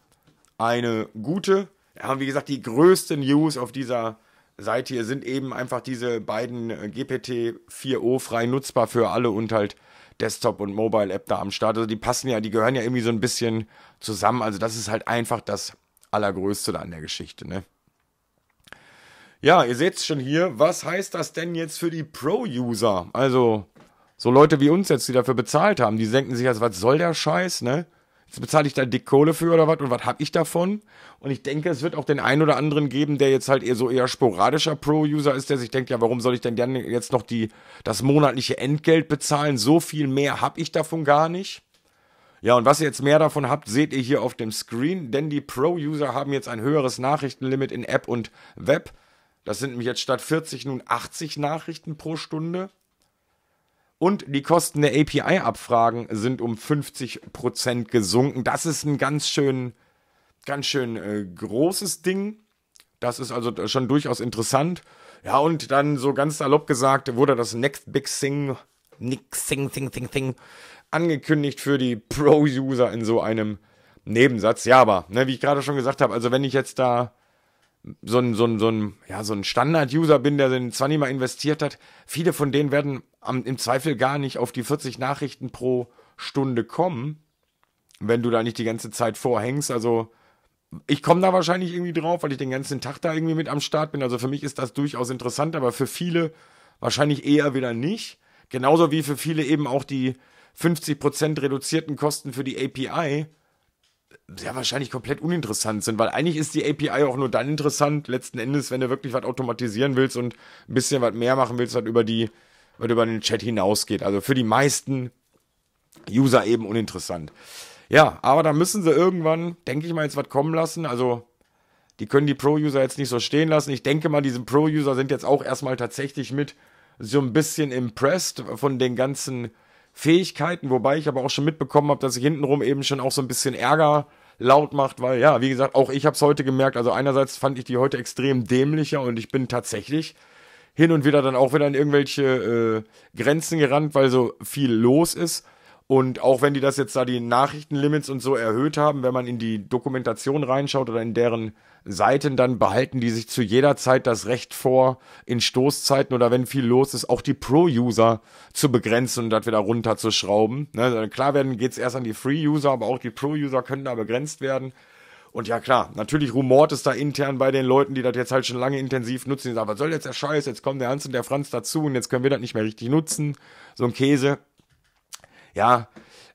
eine gute. Ja, wie gesagt, die größte News auf dieser seid hier, sind eben einfach diese beiden äh, GPT-4o frei nutzbar für alle und halt Desktop und Mobile App da am Start. Also die passen ja, die gehören ja irgendwie so ein bisschen zusammen. Also das ist halt einfach das Allergrößte da an der Geschichte, ne? Ja, ihr seht es schon hier. Was heißt das denn jetzt für die Pro-User? Also, so Leute wie uns jetzt, die dafür bezahlt haben, die denken sich jetzt, was soll der Scheiß, ne? Jetzt bezahle ich da dick Kohle für oder was und was habe ich davon? Und ich denke, es wird auch den einen oder anderen geben, der jetzt halt eher so eher sporadischer Pro-User ist, der sich denkt, ja, warum soll ich denn dann jetzt noch die, das monatliche Entgelt bezahlen? So viel mehr habe ich davon gar nicht. Ja, und was ihr jetzt mehr davon habt, seht ihr hier auf dem Screen, denn die Pro-User haben jetzt ein höheres Nachrichtenlimit in App und Web. Das sind nämlich jetzt statt 40 nun 80 Nachrichten pro Stunde. Und die Kosten der API-Abfragen sind um 50% gesunken. Das ist ein ganz schön, ganz schön äh, großes Ding. Das ist also schon durchaus interessant. Ja, und dann so ganz salopp gesagt wurde das Next Big Thing, nix, thing, thing, thing, thing, angekündigt für die Pro-User in so einem Nebensatz. Ja, aber, ne, wie ich gerade schon gesagt habe, also wenn ich jetzt da so ein, so ein, so ein, ja, so ein Standard-User bin, der den nicht mal investiert hat, viele von denen werden am, im Zweifel gar nicht auf die 40 Nachrichten pro Stunde kommen, wenn du da nicht die ganze Zeit vorhängst. Also ich komme da wahrscheinlich irgendwie drauf, weil ich den ganzen Tag da irgendwie mit am Start bin. Also für mich ist das durchaus interessant, aber für viele wahrscheinlich eher wieder nicht. Genauso wie für viele eben auch die 50% reduzierten Kosten für die API sehr wahrscheinlich komplett uninteressant sind, weil eigentlich ist die API auch nur dann interessant, letzten Endes, wenn du wirklich was automatisieren willst und ein bisschen was mehr machen willst, was über die und über den Chat hinausgeht. Also für die meisten User eben uninteressant. Ja, aber da müssen sie irgendwann, denke ich mal, jetzt was kommen lassen. Also die können die Pro-User jetzt nicht so stehen lassen. Ich denke mal, diese Pro-User sind jetzt auch erstmal tatsächlich mit so ein bisschen impressed von den ganzen Fähigkeiten, wobei ich aber auch schon mitbekommen habe, dass sich hintenrum eben schon auch so ein bisschen Ärger laut macht, weil ja, wie gesagt, auch ich habe es heute gemerkt. Also einerseits fand ich die heute extrem dämlicher und ich bin tatsächlich hin und wieder dann auch wieder an irgendwelche äh, Grenzen gerannt, weil so viel los ist. Und auch wenn die das jetzt da die Nachrichtenlimits und so erhöht haben, wenn man in die Dokumentation reinschaut oder in deren Seiten, dann behalten die sich zu jeder Zeit das Recht vor, in Stoßzeiten oder wenn viel los ist, auch die Pro-User zu begrenzen und das wieder runterzuschrauben. Ne, klar werden geht's erst an die Free-User, aber auch die Pro-User können da begrenzt werden. Und ja, klar, natürlich rumort es da intern bei den Leuten, die das jetzt halt schon lange intensiv nutzen. Die sagen, was soll jetzt der Scheiß? Jetzt kommen der Hans und der Franz dazu und jetzt können wir das nicht mehr richtig nutzen. So ein Käse. Ja,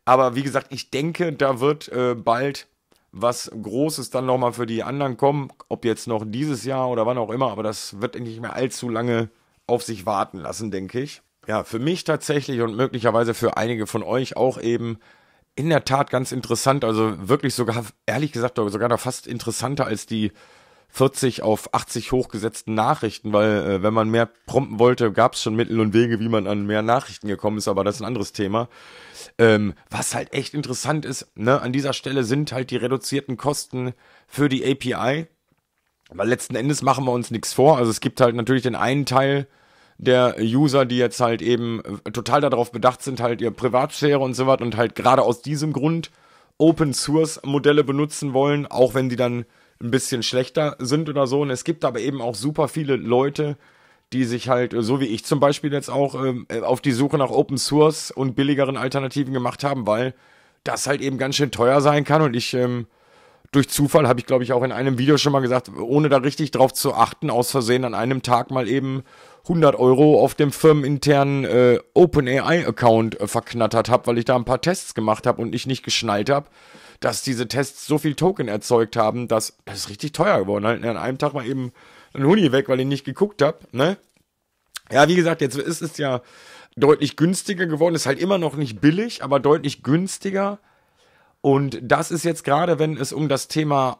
aber wie gesagt, ich denke, da wird äh, bald was Großes dann nochmal für die anderen kommen. Ob jetzt noch dieses Jahr oder wann auch immer, aber das wird nicht mehr allzu lange auf sich warten lassen, denke ich. Ja, für mich tatsächlich und möglicherweise für einige von euch auch eben in der Tat ganz interessant. Also wirklich sogar, ehrlich gesagt, sogar noch fast interessanter als die 40 auf 80 hochgesetzten Nachrichten, weil äh, wenn man mehr prompten wollte, gab es schon Mittel und Wege, wie man an mehr Nachrichten gekommen ist, aber das ist ein anderes Thema. Ähm, was halt echt interessant ist, ne, an dieser Stelle sind halt die reduzierten Kosten für die API, weil letzten Endes machen wir uns nichts vor. Also es gibt halt natürlich den einen Teil, der User, die jetzt halt eben äh, total darauf bedacht sind, halt ihr Privatsphäre und so was und halt gerade aus diesem Grund Open Source Modelle benutzen wollen, auch wenn die dann ein bisschen schlechter sind oder so. Und es gibt aber eben auch super viele Leute, die sich halt, äh, so wie ich zum Beispiel jetzt auch, ähm, äh, auf die Suche nach Open Source und billigeren Alternativen gemacht haben, weil das halt eben ganz schön teuer sein kann und ich ähm, durch Zufall, habe ich glaube ich auch in einem Video schon mal gesagt, ohne da richtig drauf zu achten, aus Versehen an einem Tag mal eben 100 Euro auf dem firmeninternen äh, OpenAI-Account äh, verknattert habe, weil ich da ein paar Tests gemacht habe und ich nicht geschnallt habe, dass diese Tests so viel Token erzeugt haben, dass das ist richtig teuer geworden. Halt an einem Tag mal eben ein Huni weg, weil ich nicht geguckt habe. Ne? Ja, wie gesagt, jetzt ist es ja deutlich günstiger geworden. Ist halt immer noch nicht billig, aber deutlich günstiger und das ist jetzt gerade, wenn es um das Thema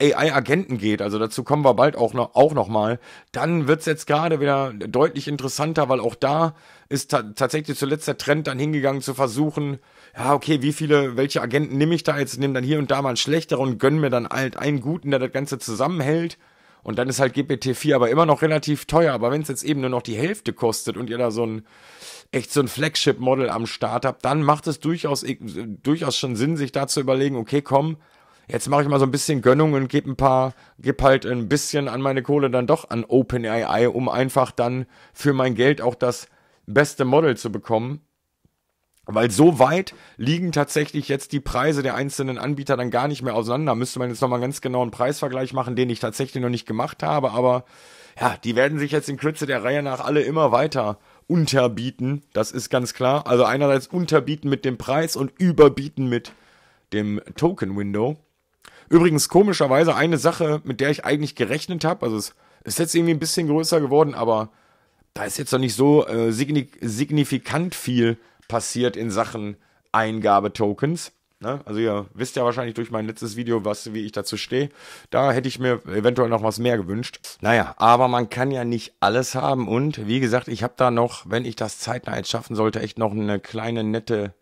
AI-Agenten geht, also dazu kommen wir bald auch noch, auch noch mal, dann wird's jetzt gerade wieder deutlich interessanter, weil auch da ist ta tatsächlich zuletzt der Trend dann hingegangen zu versuchen, ja, okay, wie viele, welche Agenten nehme ich da jetzt, nehme dann hier und da mal einen schlechteren und gönne mir dann halt einen guten, der das Ganze zusammenhält. Und dann ist halt GPT-4 aber immer noch relativ teuer. Aber wenn es jetzt eben nur noch die Hälfte kostet und ihr da so ein echt so ein Flagship-Model am Start habt, dann macht es durchaus, durchaus schon Sinn, sich da zu überlegen, okay, komm, jetzt mache ich mal so ein bisschen Gönnung und gebe ein paar, gebe halt ein bisschen an meine Kohle dann doch an OpenAI, um einfach dann für mein Geld auch das beste Model zu bekommen. Weil so weit liegen tatsächlich jetzt die Preise der einzelnen Anbieter dann gar nicht mehr auseinander. Müsste man jetzt nochmal ganz genau einen Preisvergleich machen, den ich tatsächlich noch nicht gemacht habe, aber ja, die werden sich jetzt in Kürze der Reihe nach alle immer weiter unterbieten, das ist ganz klar. Also einerseits unterbieten mit dem Preis und überbieten mit dem Token Window. Übrigens komischerweise eine Sache, mit der ich eigentlich gerechnet habe, also es ist jetzt irgendwie ein bisschen größer geworden, aber da ist jetzt noch nicht so äh, signifikant viel passiert in Sachen Eingabetokens. Ne? Also ihr wisst ja wahrscheinlich durch mein letztes Video, was, wie ich dazu stehe. Da hätte ich mir eventuell noch was mehr gewünscht. Naja, aber man kann ja nicht alles haben. Und wie gesagt, ich habe da noch, wenn ich das zeitnah jetzt schaffen sollte, echt noch eine kleine nette,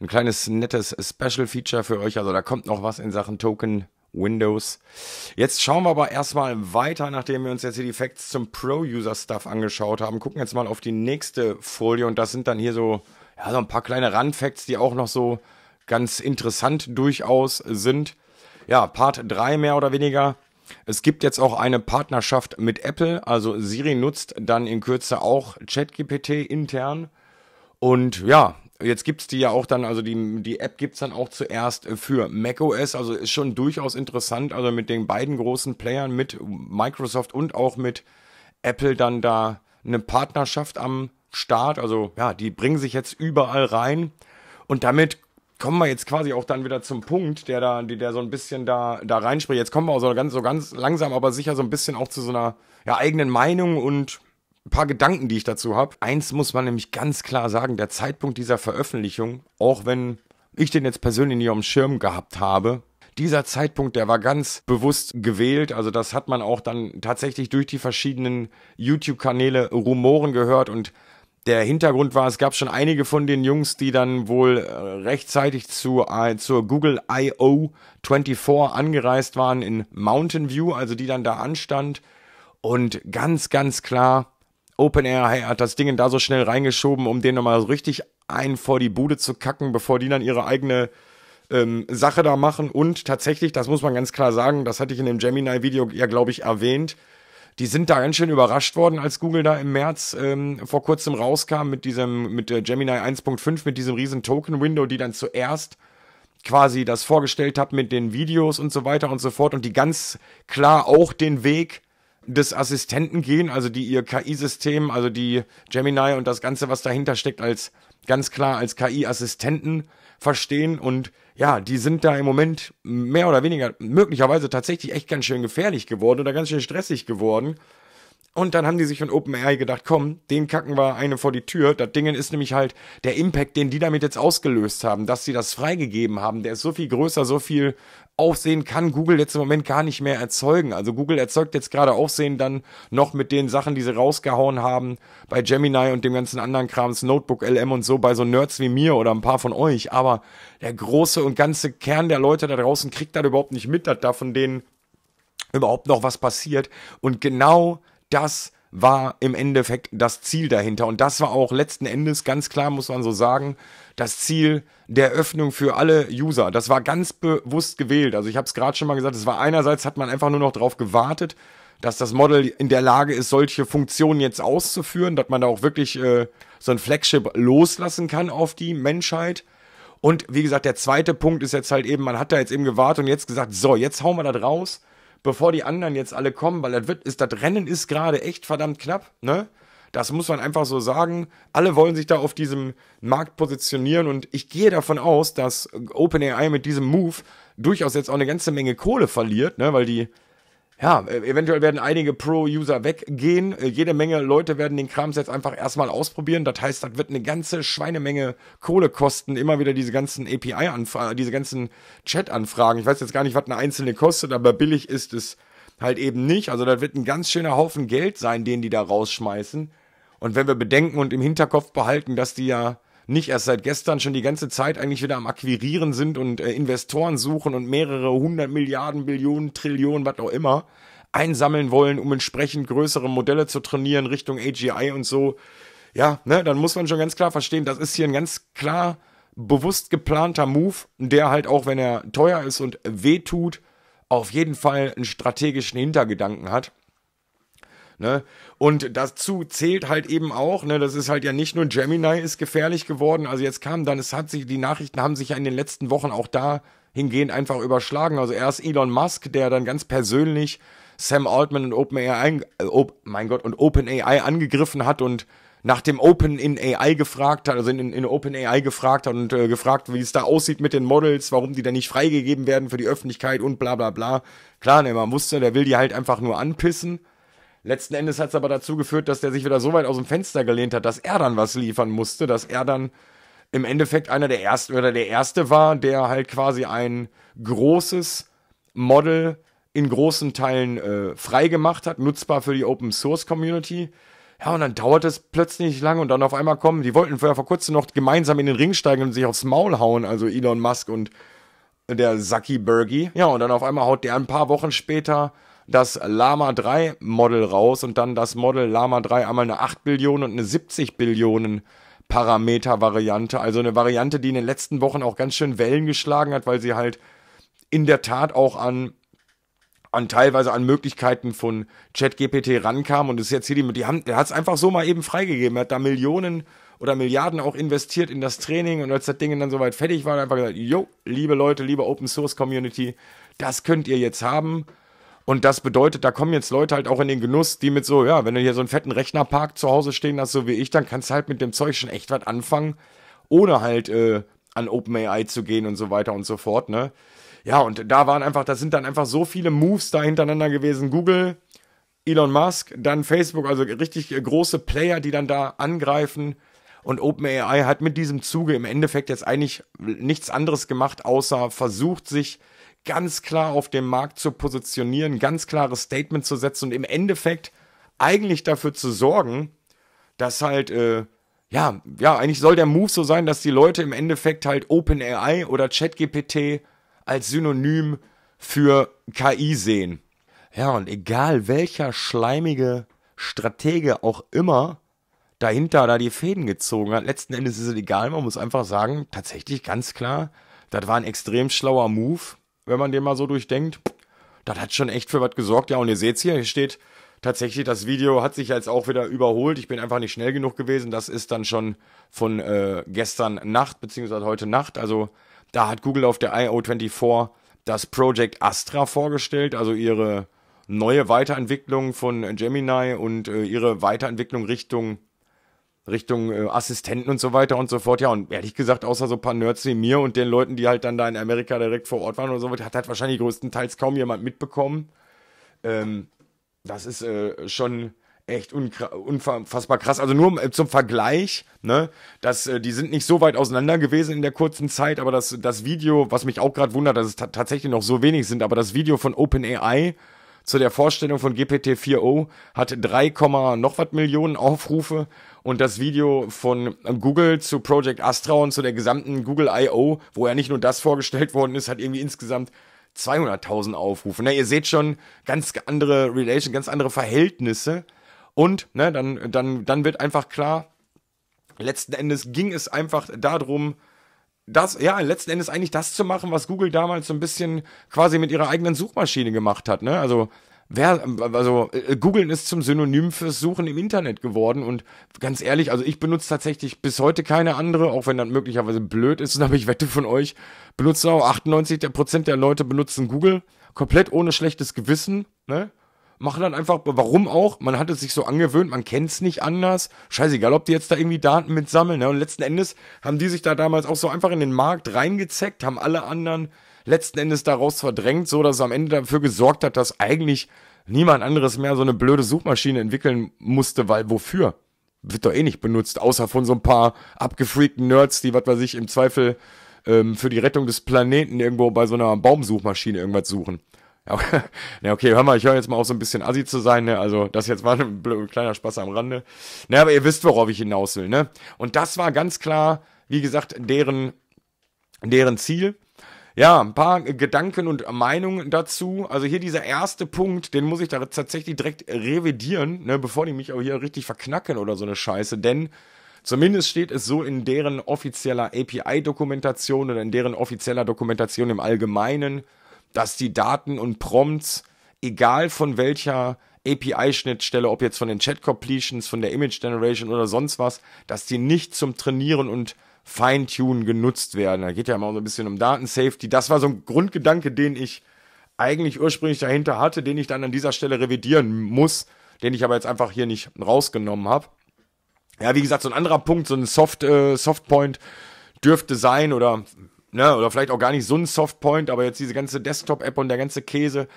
ein kleines nettes Special Feature für euch. Also da kommt noch was in Sachen Token. Windows. Jetzt schauen wir aber erstmal weiter, nachdem wir uns jetzt hier die Facts zum Pro-User-Stuff angeschaut haben. Gucken jetzt mal auf die nächste Folie und das sind dann hier so, ja, so ein paar kleine Randfacts, die auch noch so ganz interessant durchaus sind. Ja, Part 3 mehr oder weniger. Es gibt jetzt auch eine Partnerschaft mit Apple, also Siri nutzt dann in Kürze auch ChatGPT intern. Und ja, jetzt gibt es die ja auch dann, also die, die App es dann auch zuerst für macOS, also ist schon durchaus interessant, also mit den beiden großen Playern, mit Microsoft und auch mit Apple dann da eine Partnerschaft am Start. Also ja, die bringen sich jetzt überall rein. Und damit kommen wir jetzt quasi auch dann wieder zum Punkt, der da, der so ein bisschen da, da reinspricht. Jetzt kommen wir auch so ganz, so ganz langsam, aber sicher so ein bisschen auch zu so einer ja, eigenen Meinung und ein paar Gedanken, die ich dazu habe. Eins muss man nämlich ganz klar sagen, der Zeitpunkt dieser Veröffentlichung, auch wenn ich den jetzt persönlich nie auf dem Schirm gehabt habe, dieser Zeitpunkt, der war ganz bewusst gewählt. Also das hat man auch dann tatsächlich durch die verschiedenen YouTube-Kanäle Rumoren gehört und der Hintergrund war, es gab schon einige von den Jungs, die dann wohl äh, rechtzeitig zu, äh, zur Google I.O. 24 angereist waren in Mountain View, also die dann da anstand. Und ganz, ganz klar, Open OpenAI hat das Ding da so schnell reingeschoben, um den nochmal so richtig ein vor die Bude zu kacken, bevor die dann ihre eigene ähm, Sache da machen. Und tatsächlich, das muss man ganz klar sagen, das hatte ich in dem Gemini-Video ja, glaube ich, erwähnt, die sind da ganz schön überrascht worden, als Google da im März ähm, vor kurzem rauskam mit diesem, mit der Gemini 1.5, mit diesem riesen Token-Window, die dann zuerst quasi das vorgestellt hat mit den Videos und so weiter und so fort und die ganz klar auch den Weg des Assistenten gehen, also die ihr KI-System, also die Gemini und das Ganze, was dahinter steckt, als ganz klar als KI-Assistenten verstehen und ja, die sind da im Moment mehr oder weniger möglicherweise tatsächlich echt ganz schön gefährlich geworden oder ganz schön stressig geworden. Und dann haben die sich von OpenAI gedacht, komm, den kacken wir eine vor die Tür. Das Ding ist nämlich halt der Impact, den die damit jetzt ausgelöst haben, dass sie das freigegeben haben, der ist so viel größer, so viel Aufsehen kann Google jetzt im Moment gar nicht mehr erzeugen. Also Google erzeugt jetzt gerade Aufsehen dann noch mit den Sachen, die sie rausgehauen haben bei Gemini und dem ganzen anderen Krams, Notebook LM und so, bei so Nerds wie mir oder ein paar von euch. Aber der große und ganze Kern der Leute da draußen kriegt das überhaupt nicht mit, dass da von denen überhaupt noch was passiert. Und genau das war im Endeffekt das Ziel dahinter. Und das war auch letzten Endes ganz klar, muss man so sagen, das Ziel der Öffnung für alle User. Das war ganz bewusst gewählt. Also ich habe es gerade schon mal gesagt, es war einerseits hat man einfach nur noch darauf gewartet, dass das Model in der Lage ist, solche Funktionen jetzt auszuführen, dass man da auch wirklich äh, so ein Flagship loslassen kann auf die Menschheit. Und wie gesagt, der zweite Punkt ist jetzt halt eben, man hat da jetzt eben gewartet und jetzt gesagt, so, jetzt hauen wir das raus bevor die anderen jetzt alle kommen, weil das, wird, ist, das Rennen ist gerade echt verdammt knapp, ne? Das muss man einfach so sagen. Alle wollen sich da auf diesem Markt positionieren und ich gehe davon aus, dass OpenAI mit diesem Move durchaus jetzt auch eine ganze Menge Kohle verliert, ne? weil die ja, äh, eventuell werden einige Pro-User weggehen. Äh, jede Menge Leute werden den Krams jetzt einfach erstmal ausprobieren. Das heißt, das wird eine ganze Schweinemenge Kohle kosten. Immer wieder diese ganzen API-Anfragen, diese ganzen Chat-Anfragen. Ich weiß jetzt gar nicht, was eine einzelne kostet, aber billig ist es halt eben nicht. Also das wird ein ganz schöner Haufen Geld sein, den die da rausschmeißen. Und wenn wir bedenken und im Hinterkopf behalten, dass die ja nicht erst seit gestern schon die ganze Zeit eigentlich wieder am Akquirieren sind und äh, Investoren suchen und mehrere hundert Milliarden, Billionen, Trillionen, was auch immer, einsammeln wollen, um entsprechend größere Modelle zu trainieren Richtung AGI und so. Ja, ne, dann muss man schon ganz klar verstehen, das ist hier ein ganz klar bewusst geplanter Move, der halt auch, wenn er teuer ist und wehtut, auf jeden Fall einen strategischen Hintergedanken hat. Ne? Und dazu zählt halt eben auch, ne, das ist halt ja nicht nur Gemini ist gefährlich geworden. Also jetzt kam dann, es hat sich, die Nachrichten haben sich ja in den letzten Wochen auch da hingehend einfach überschlagen. Also erst Elon Musk, der dann ganz persönlich Sam Altman und OpenAI, oh mein Gott, und OpenAI angegriffen hat und nach dem Open in AI gefragt hat, also in, in Open AI gefragt hat und äh, gefragt, wie es da aussieht mit den Models, warum die da nicht freigegeben werden für die Öffentlichkeit und bla bla bla. Klar, ne, man wusste, der will die halt einfach nur anpissen. Letzten Endes hat es aber dazu geführt, dass der sich wieder so weit aus dem Fenster gelehnt hat, dass er dann was liefern musste, dass er dann im Endeffekt einer der ersten oder der erste war, der halt quasi ein großes Model in großen Teilen äh, frei hat, nutzbar für die Open Source Community. Ja, und dann dauert es plötzlich nicht lange und dann auf einmal kommen, die wollten vorher vor kurzem noch gemeinsam in den Ring steigen und sich aufs Maul hauen, also Elon Musk und der Zucky Bergy. Ja, und dann auf einmal haut der ein paar Wochen später das Lama 3 Model raus und dann das Model Lama 3 einmal eine 8 Billionen und eine 70 Billionen Parameter Variante. Also eine Variante, die in den letzten Wochen auch ganz schön Wellen geschlagen hat, weil sie halt in der Tat auch an an teilweise an Möglichkeiten von ChatGPT rankam und ist jetzt hier die, die haben, der hat es einfach so mal eben freigegeben, er hat da Millionen oder Milliarden auch investiert in das Training und als das Ding dann soweit fertig war, hat er einfach gesagt, jo, liebe Leute, liebe Open Source Community, das könnt ihr jetzt haben und das bedeutet, da kommen jetzt Leute halt auch in den Genuss, die mit so, ja, wenn du hier so einen fetten Rechnerpark zu Hause stehen hast, so wie ich, dann kannst du halt mit dem Zeug schon echt was anfangen, ohne halt äh, an OpenAI zu gehen und so weiter und so fort, ne? Ja, und da waren einfach, das sind dann einfach so viele Moves da hintereinander gewesen. Google, Elon Musk, dann Facebook, also richtig äh, große Player, die dann da angreifen. Und OpenAI hat mit diesem Zuge im Endeffekt jetzt eigentlich nichts anderes gemacht, außer versucht sich ganz klar auf dem Markt zu positionieren, ganz klares Statement zu setzen und im Endeffekt eigentlich dafür zu sorgen, dass halt, äh, ja, ja, eigentlich soll der Move so sein, dass die Leute im Endeffekt halt OpenAI oder ChatGPT als Synonym für KI sehen. Ja, und egal welcher schleimige Stratege auch immer dahinter da die Fäden gezogen hat, letzten Endes ist es egal, man muss einfach sagen, tatsächlich ganz klar, das war ein extrem schlauer Move wenn man den mal so durchdenkt, das hat schon echt für was gesorgt. Ja, und ihr seht es hier, hier steht tatsächlich, das Video hat sich jetzt auch wieder überholt. Ich bin einfach nicht schnell genug gewesen. Das ist dann schon von äh, gestern Nacht, beziehungsweise heute Nacht. Also da hat Google auf der IO24 das Project Astra vorgestellt, also ihre neue Weiterentwicklung von Gemini und äh, ihre Weiterentwicklung Richtung Richtung äh, Assistenten und so weiter und so fort. Ja, und ehrlich gesagt, außer so ein paar Nerds wie mir und den Leuten, die halt dann da in Amerika direkt vor Ort waren und so, weiter, hat halt wahrscheinlich größtenteils kaum jemand mitbekommen. Ähm, das ist äh, schon echt unfassbar krass. Also nur äh, zum Vergleich, ne, dass äh, die sind nicht so weit auseinander gewesen in der kurzen Zeit, aber das, das Video, was mich auch gerade wundert, dass es tatsächlich noch so wenig sind, aber das Video von OpenAI zu der Vorstellung von GPT-4o hat 3, noch was Millionen Aufrufe und das Video von Google zu Project Astra und zu der gesamten Google I.O., wo ja nicht nur das vorgestellt worden ist, hat irgendwie insgesamt 200.000 Aufrufe. Na, ihr seht schon ganz andere Relation, ganz andere Verhältnisse. Und ne, dann, dann, dann wird einfach klar, letzten Endes ging es einfach darum, das, ja, letzten Endes eigentlich das zu machen, was Google damals so ein bisschen quasi mit ihrer eigenen Suchmaschine gemacht hat, ne? Also, wer, also, äh, googeln ist zum Synonym fürs Suchen im Internet geworden und ganz ehrlich, also ich benutze tatsächlich bis heute keine andere, auch wenn das möglicherweise blöd ist, aber ich wette von euch, benutzen auch 98% der Leute benutzen Google, komplett ohne schlechtes Gewissen, ne? machen dann einfach, warum auch, man hat es sich so angewöhnt, man kennt es nicht anders. Scheißegal, ob die jetzt da irgendwie Daten mitsammeln. Ne? Und letzten Endes haben die sich da damals auch so einfach in den Markt reingezeckt, haben alle anderen letzten Endes daraus verdrängt, so dass es am Ende dafür gesorgt hat, dass eigentlich niemand anderes mehr so eine blöde Suchmaschine entwickeln musste, weil wofür? Wird doch eh nicht benutzt, außer von so ein paar abgefreakten Nerds, die, was weiß ich, im Zweifel ähm, für die Rettung des Planeten irgendwo bei so einer Baumsuchmaschine irgendwas suchen. Ja, okay, hör mal, ich höre jetzt mal auf, so ein bisschen assi zu sein, ne? Also, das jetzt war ein kleiner Spaß am Rande. Ne, aber ihr wisst, worauf ich hinaus will, ne? Und das war ganz klar, wie gesagt, deren, deren Ziel. Ja, ein paar Gedanken und Meinungen dazu. Also hier dieser erste Punkt, den muss ich da tatsächlich direkt revidieren, ne, bevor die mich auch hier richtig verknacken oder so eine Scheiße. Denn Zumindest steht es so in deren offizieller API-Dokumentation oder in deren offizieller Dokumentation im Allgemeinen, dass die Daten und Prompts, egal von welcher API-Schnittstelle, ob jetzt von den Chat-Completions, von der Image Generation oder sonst was, dass die nicht zum Trainieren und Feintunen genutzt werden. Da geht ja immer so ein bisschen um Datensafety. Das war so ein Grundgedanke, den ich eigentlich ursprünglich dahinter hatte, den ich dann an dieser Stelle revidieren muss, den ich aber jetzt einfach hier nicht rausgenommen habe. Ja, wie gesagt, so ein anderer Punkt, so ein Soft, äh, Softpoint dürfte sein oder ne, oder vielleicht auch gar nicht so ein Softpoint, aber jetzt diese ganze Desktop-App und der ganze Käse,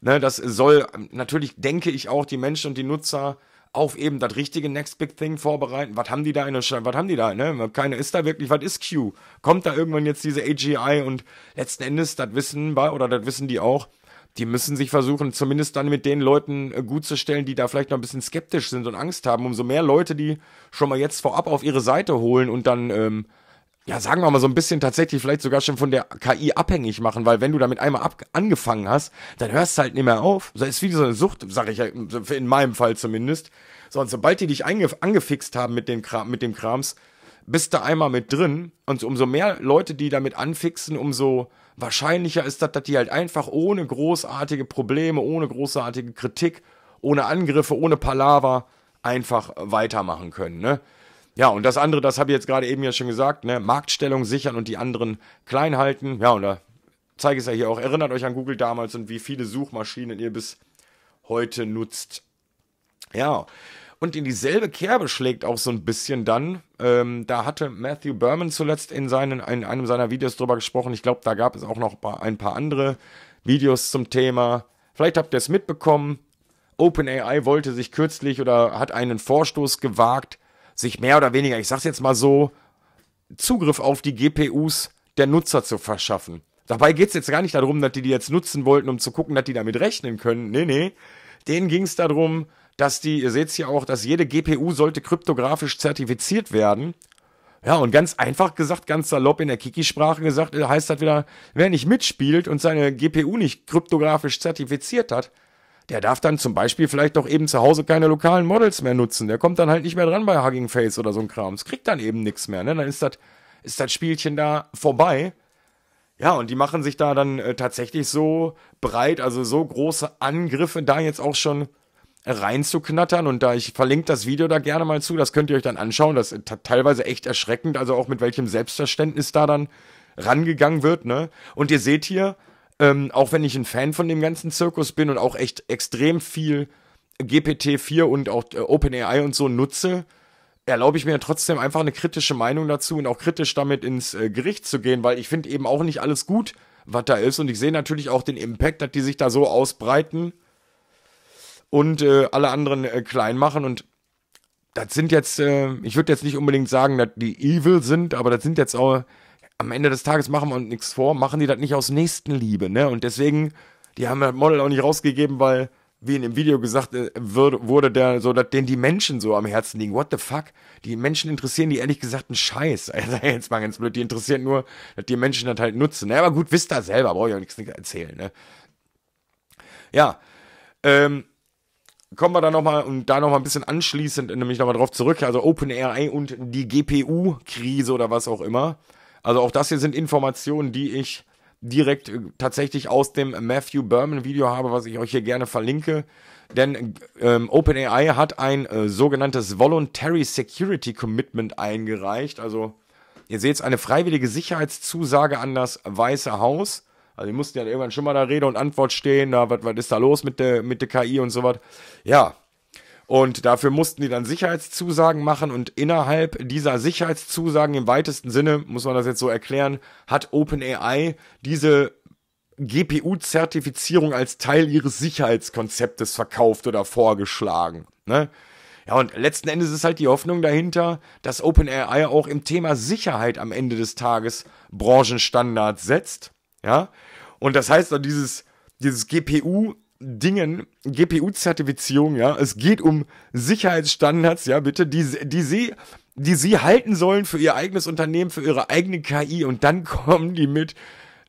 ne, das soll natürlich, denke ich, auch die Menschen und die Nutzer auf eben das richtige Next Big Thing vorbereiten. Was haben die da in der Schein? Was haben die da? Ne? Keine ist da wirklich. Was ist Q? Kommt da irgendwann jetzt diese AGI und letzten Endes, das wissen bei oder das wissen die auch. Die müssen sich versuchen, zumindest dann mit den Leuten äh, gut zu stellen, die da vielleicht noch ein bisschen skeptisch sind und Angst haben. Umso mehr Leute, die schon mal jetzt vorab auf ihre Seite holen und dann ähm, ja, sagen wir mal so ein bisschen tatsächlich vielleicht sogar schon von der KI abhängig machen, weil wenn du damit einmal ab angefangen hast, dann hörst du halt nicht mehr auf. Das ist wie so eine Sucht, sag ich in meinem Fall zumindest. So, und sobald die dich angefixt haben mit dem, Kram, mit dem Krams, bist du einmal mit drin und umso mehr Leute, die damit anfixen, umso wahrscheinlicher ist das, dass die halt einfach ohne großartige Probleme, ohne großartige Kritik, ohne Angriffe, ohne Palaver einfach weitermachen können, ne? Ja, und das andere, das habe ich jetzt gerade eben ja schon gesagt, ne? Marktstellung sichern und die anderen klein halten. Ja, und da zeige ich es ja hier auch. Erinnert euch an Google damals und wie viele Suchmaschinen ihr bis heute nutzt. Ja, und in dieselbe Kerbe schlägt auch so ein bisschen dann, ähm, da hatte Matthew Berman zuletzt in, seinen, in einem seiner Videos drüber gesprochen. Ich glaube, da gab es auch noch ein paar andere Videos zum Thema. Vielleicht habt ihr es mitbekommen. OpenAI wollte sich kürzlich oder hat einen Vorstoß gewagt sich mehr oder weniger, ich sag's jetzt mal so, Zugriff auf die GPUs der Nutzer zu verschaffen. Dabei geht's jetzt gar nicht darum, dass die die jetzt nutzen wollten, um zu gucken, dass die damit rechnen können. Nee, nee. Denen ging's darum, dass die, ihr seht's hier auch, dass jede GPU sollte kryptografisch zertifiziert werden. Ja, und ganz einfach gesagt, ganz salopp in der Kiki-Sprache gesagt, äh, heißt das wieder, wer nicht mitspielt und seine GPU nicht kryptografisch zertifiziert hat, der darf dann zum Beispiel vielleicht doch eben zu Hause keine lokalen Models mehr nutzen. Der kommt dann halt nicht mehr dran bei Hugging Face oder so ein Krams. Kriegt dann eben nichts mehr. Ne? Dann ist das ist Spielchen da vorbei. Ja, und die machen sich da dann äh, tatsächlich so breit, also so große Angriffe da jetzt auch schon reinzuknattern. Und da ich verlinke das Video da gerne mal zu, das könnt ihr euch dann anschauen. Das ist teilweise echt erschreckend, also auch mit welchem Selbstverständnis da dann rangegangen wird. Ne? Und ihr seht hier, ähm, auch wenn ich ein Fan von dem ganzen Zirkus bin und auch echt extrem viel GPT-4 und auch äh, OpenAI und so nutze, erlaube ich mir trotzdem einfach eine kritische Meinung dazu und auch kritisch damit ins äh, Gericht zu gehen, weil ich finde eben auch nicht alles gut, was da ist. Und ich sehe natürlich auch den Impact, dass die sich da so ausbreiten und äh, alle anderen äh, klein machen. Und das sind jetzt, äh, ich würde jetzt nicht unbedingt sagen, dass die evil sind, aber das sind jetzt auch am Ende des Tages machen wir uns nichts vor, machen die das nicht aus Nächstenliebe, ne? Und deswegen, die haben das Model auch nicht rausgegeben, weil, wie in dem Video gesagt äh, wurde, der so, dass denen die Menschen so am Herzen liegen. What the fuck? Die Menschen interessieren die ehrlich gesagt einen Scheiß. Also jetzt mal ganz blöd, die interessieren nur, dass die Menschen das halt nutzen. Ne? Aber gut, wisst ihr selber, brauche ich auch nichts erzählen, ne? Ja, ähm, kommen wir da nochmal und da nochmal ein bisschen anschließend nämlich nochmal drauf zurück. Also OpenAI und die GPU-Krise oder was auch immer. Also auch das hier sind Informationen, die ich direkt äh, tatsächlich aus dem Matthew Berman Video habe, was ich euch hier gerne verlinke. Denn ähm, OpenAI hat ein äh, sogenanntes Voluntary Security Commitment eingereicht. Also ihr seht es, eine freiwillige Sicherheitszusage an das Weiße Haus. Also die mussten ja irgendwann schon mal da Rede und Antwort stehen, da, was ist da los mit der mit de KI und so was. Ja, und dafür mussten die dann Sicherheitszusagen machen und innerhalb dieser Sicherheitszusagen im weitesten Sinne, muss man das jetzt so erklären, hat OpenAI diese GPU-Zertifizierung als Teil ihres Sicherheitskonzeptes verkauft oder vorgeschlagen. Ne? Ja, und letzten Endes ist halt die Hoffnung dahinter, dass OpenAI auch im Thema Sicherheit am Ende des Tages Branchenstandards setzt. Ja, und das heißt dann dieses, dieses GPU Dingen, GPU-Zertifizierung, ja, es geht um Sicherheitsstandards, ja, bitte, die, die sie, die sie halten sollen für ihr eigenes Unternehmen, für ihre eigene KI und dann kommen die mit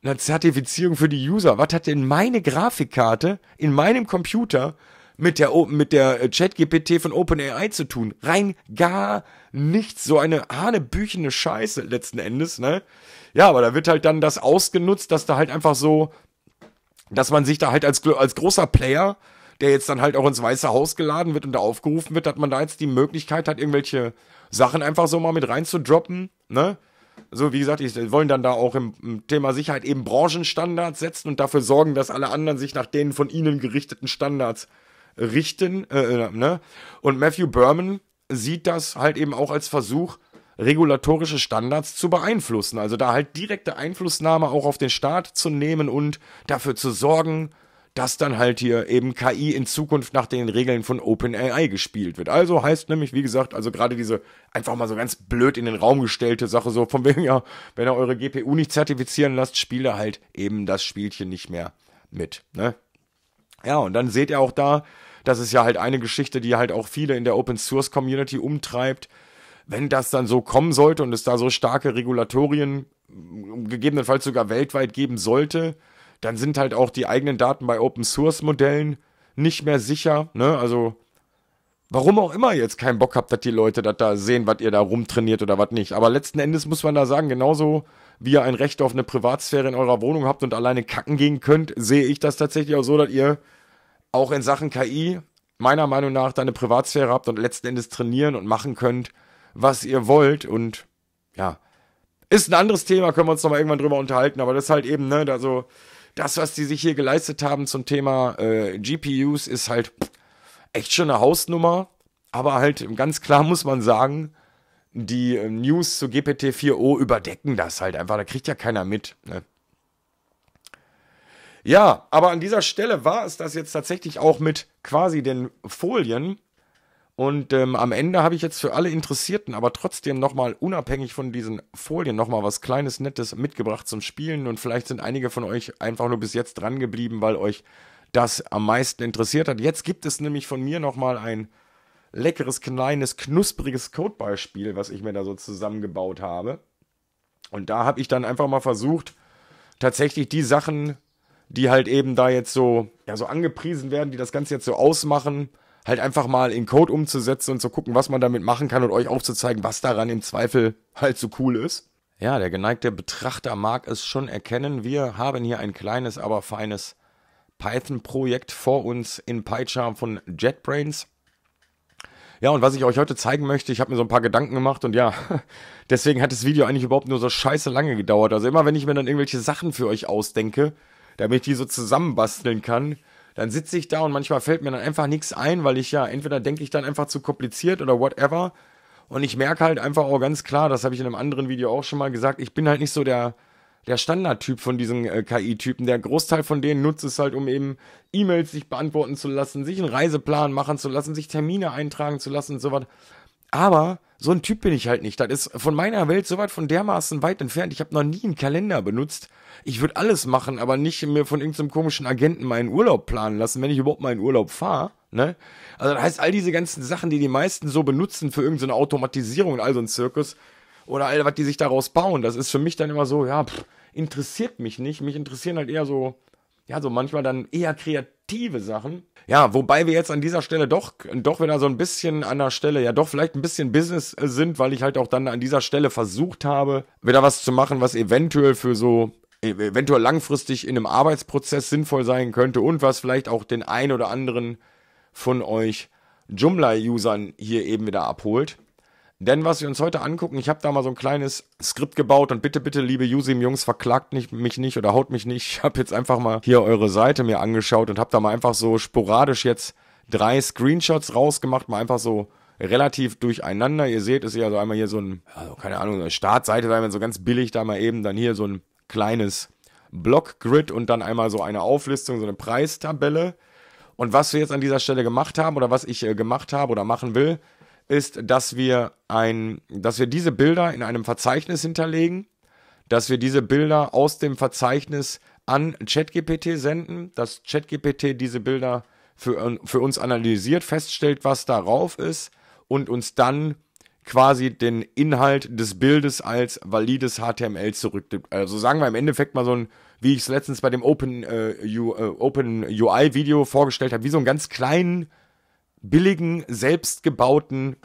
einer Zertifizierung für die User. Was hat denn meine Grafikkarte in meinem Computer mit der, mit der äh, Chat-GPT von OpenAI zu tun? Rein gar nichts. So eine hanebüchene Scheiße letzten Endes, ne? Ja, aber da wird halt dann das ausgenutzt, dass da halt einfach so dass man sich da halt als, als großer Player, der jetzt dann halt auch ins Weiße Haus geladen wird und da aufgerufen wird, dass man da jetzt die Möglichkeit hat, irgendwelche Sachen einfach so mal mit reinzudroppen, ne? So, wie gesagt, die wollen dann da auch im, im Thema Sicherheit eben Branchenstandards setzen und dafür sorgen, dass alle anderen sich nach denen von ihnen gerichteten Standards richten, äh, äh, ne? Und Matthew Berman sieht das halt eben auch als Versuch, regulatorische Standards zu beeinflussen. Also da halt direkte Einflussnahme auch auf den Staat zu nehmen und dafür zu sorgen, dass dann halt hier eben KI in Zukunft nach den Regeln von OpenAI gespielt wird. Also heißt nämlich, wie gesagt, also gerade diese einfach mal so ganz blöd in den Raum gestellte Sache, so von wegen, ja, wenn ihr eure GPU nicht zertifizieren lasst, spiele halt eben das Spielchen nicht mehr mit. Ne? Ja, und dann seht ihr auch da, das ist ja halt eine Geschichte, die halt auch viele in der Open Source Community umtreibt, wenn das dann so kommen sollte und es da so starke Regulatorien mm, gegebenenfalls sogar weltweit geben sollte, dann sind halt auch die eigenen Daten bei Open Source Modellen nicht mehr sicher. Ne? Also warum auch immer jetzt keinen Bock habt, dass die Leute das da sehen, was ihr da rumtrainiert oder was nicht. Aber letzten Endes muss man da sagen, genauso wie ihr ein Recht auf eine Privatsphäre in eurer Wohnung habt und alleine kacken gehen könnt, sehe ich das tatsächlich auch so, dass ihr auch in Sachen KI meiner Meinung nach deine Privatsphäre habt und letzten Endes trainieren und machen könnt, was ihr wollt und ja, ist ein anderes Thema, können wir uns nochmal irgendwann drüber unterhalten, aber das ist halt eben, ne, da so, das, was die sich hier geleistet haben zum Thema äh, GPUs, ist halt echt schon eine Hausnummer, aber halt ganz klar muss man sagen, die äh, News zu GPT-4o überdecken das halt einfach, da kriegt ja keiner mit, ne. Ja, aber an dieser Stelle war es das jetzt tatsächlich auch mit quasi den Folien. Und ähm, am Ende habe ich jetzt für alle Interessierten, aber trotzdem nochmal unabhängig von diesen Folien nochmal was Kleines, Nettes mitgebracht zum Spielen. Und vielleicht sind einige von euch einfach nur bis jetzt dran geblieben, weil euch das am meisten interessiert hat. Jetzt gibt es nämlich von mir nochmal ein leckeres, kleines, knuspriges Codebeispiel, was ich mir da so zusammengebaut habe. Und da habe ich dann einfach mal versucht, tatsächlich die Sachen, die halt eben da jetzt so, ja, so angepriesen werden, die das Ganze jetzt so ausmachen, halt einfach mal in Code umzusetzen und zu gucken, was man damit machen kann und euch aufzuzeigen, was daran im Zweifel halt so cool ist. Ja, der geneigte Betrachter mag es schon erkennen. Wir haben hier ein kleines, aber feines Python-Projekt vor uns in PyCharm von JetBrains. Ja, und was ich euch heute zeigen möchte, ich habe mir so ein paar Gedanken gemacht und ja, deswegen hat das Video eigentlich überhaupt nur so scheiße lange gedauert. Also immer, wenn ich mir dann irgendwelche Sachen für euch ausdenke, damit ich die so zusammenbasteln kann, dann sitze ich da und manchmal fällt mir dann einfach nichts ein, weil ich ja entweder denke ich dann einfach zu kompliziert oder whatever. Und ich merke halt einfach auch ganz klar, das habe ich in einem anderen Video auch schon mal gesagt, ich bin halt nicht so der, der Standardtyp von diesen äh, KI-Typen. Der Großteil von denen nutzt es halt, um eben E-Mails sich beantworten zu lassen, sich einen Reiseplan machen zu lassen, sich Termine eintragen zu lassen und so was. Aber so ein Typ bin ich halt nicht. Das ist von meiner Welt so weit von dermaßen weit entfernt. Ich habe noch nie einen Kalender benutzt ich würde alles machen, aber nicht mir von irgendeinem komischen Agenten meinen Urlaub planen lassen, wenn ich überhaupt meinen Urlaub fahre. Ne? Also das heißt, all diese ganzen Sachen, die die meisten so benutzen für irgendeine Automatisierung und all so ein Zirkus oder all was die sich daraus bauen, das ist für mich dann immer so, ja, pff, interessiert mich nicht. Mich interessieren halt eher so, ja, so manchmal dann eher kreative Sachen. Ja, wobei wir jetzt an dieser Stelle doch, doch wieder so ein bisschen an der Stelle, ja doch vielleicht ein bisschen Business sind, weil ich halt auch dann an dieser Stelle versucht habe, wieder was zu machen, was eventuell für so äh, eventuell langfristig in einem Arbeitsprozess sinnvoll sein könnte und was vielleicht auch den ein oder anderen von euch Joomla-Usern hier eben wieder abholt. Denn was wir uns heute angucken, ich habe da mal so ein kleines Skript gebaut und bitte, bitte, liebe Usim-Jungs, verklagt nicht, mich nicht oder haut mich nicht. Ich habe jetzt einfach mal hier eure Seite mir angeschaut und habe da mal einfach so sporadisch jetzt drei Screenshots rausgemacht, mal einfach so relativ durcheinander. Ihr seht, ist ja so einmal hier so ein, also keine Ahnung, eine Startseite, da haben wir so ganz billig da mal eben dann hier so ein kleines Blockgrid und dann einmal so eine Auflistung, so eine Preistabelle. Und was wir jetzt an dieser Stelle gemacht haben oder was ich äh, gemacht habe oder machen will, ist, dass wir ein, dass wir diese Bilder in einem Verzeichnis hinterlegen, dass wir diese Bilder aus dem Verzeichnis an ChatGPT senden, dass ChatGPT diese Bilder für, für uns analysiert, feststellt, was darauf ist und uns dann quasi den Inhalt des Bildes als valides HTML zurücknimmt. Also sagen wir im Endeffekt mal so ein, wie ich es letztens bei dem Open, äh, U, äh, Open UI Video vorgestellt habe, wie so einen ganz kleinen, billigen, selbstgebauten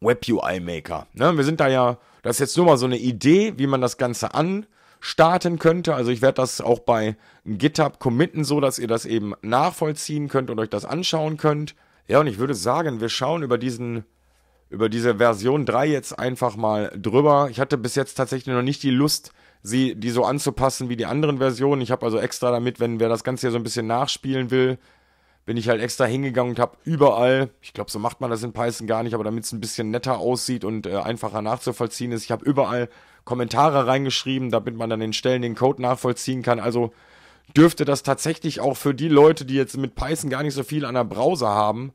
Web UI Maker. Ne? Wir sind da ja, das ist jetzt nur mal so eine Idee, wie man das Ganze an starten könnte. Also ich werde das auch bei GitHub committen, so dass ihr das eben nachvollziehen könnt und euch das anschauen könnt. Ja, und ich würde sagen, wir schauen über diesen über diese Version 3 jetzt einfach mal drüber. Ich hatte bis jetzt tatsächlich noch nicht die Lust, sie die so anzupassen wie die anderen Versionen. Ich habe also extra damit, wenn wer das Ganze hier so ein bisschen nachspielen will, bin ich halt extra hingegangen und habe überall, ich glaube, so macht man das in Python gar nicht, aber damit es ein bisschen netter aussieht und äh, einfacher nachzuvollziehen ist, ich habe überall Kommentare reingeschrieben, damit man an den Stellen den Code nachvollziehen kann. Also dürfte das tatsächlich auch für die Leute, die jetzt mit Python gar nicht so viel an der Browser haben,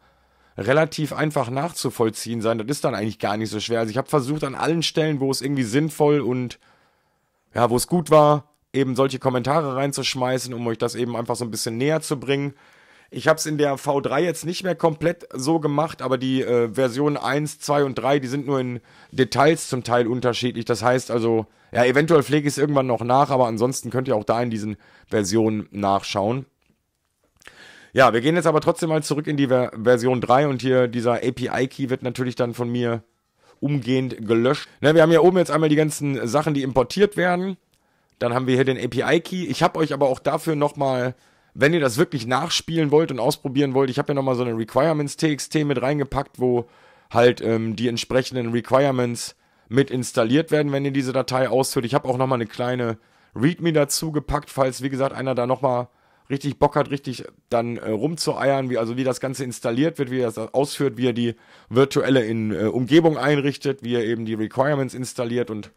relativ einfach nachzuvollziehen sein. Das ist dann eigentlich gar nicht so schwer. Also ich habe versucht an allen Stellen, wo es irgendwie sinnvoll und ja, wo es gut war, eben solche Kommentare reinzuschmeißen, um euch das eben einfach so ein bisschen näher zu bringen. Ich habe es in der V3 jetzt nicht mehr komplett so gemacht, aber die äh, Version 1, 2 und 3, die sind nur in Details zum Teil unterschiedlich. Das heißt also, ja, eventuell pflege ich es irgendwann noch nach, aber ansonsten könnt ihr auch da in diesen Versionen nachschauen. Ja, wir gehen jetzt aber trotzdem mal zurück in die Ver Version 3 und hier dieser API-Key wird natürlich dann von mir umgehend gelöscht. Ne, wir haben hier oben jetzt einmal die ganzen Sachen, die importiert werden. Dann haben wir hier den API-Key. Ich habe euch aber auch dafür nochmal, wenn ihr das wirklich nachspielen wollt und ausprobieren wollt, ich habe ja nochmal so eine Requirements-TXT mit reingepackt, wo halt ähm, die entsprechenden Requirements mit installiert werden, wenn ihr diese Datei ausführt. Ich habe auch nochmal eine kleine README dazu gepackt, falls, wie gesagt, einer da nochmal richtig Bock hat, richtig dann äh, rumzueiern, wie also wie das Ganze installiert wird, wie er das ausführt, wie er die virtuelle in, äh, Umgebung einrichtet, wie er eben die Requirements installiert und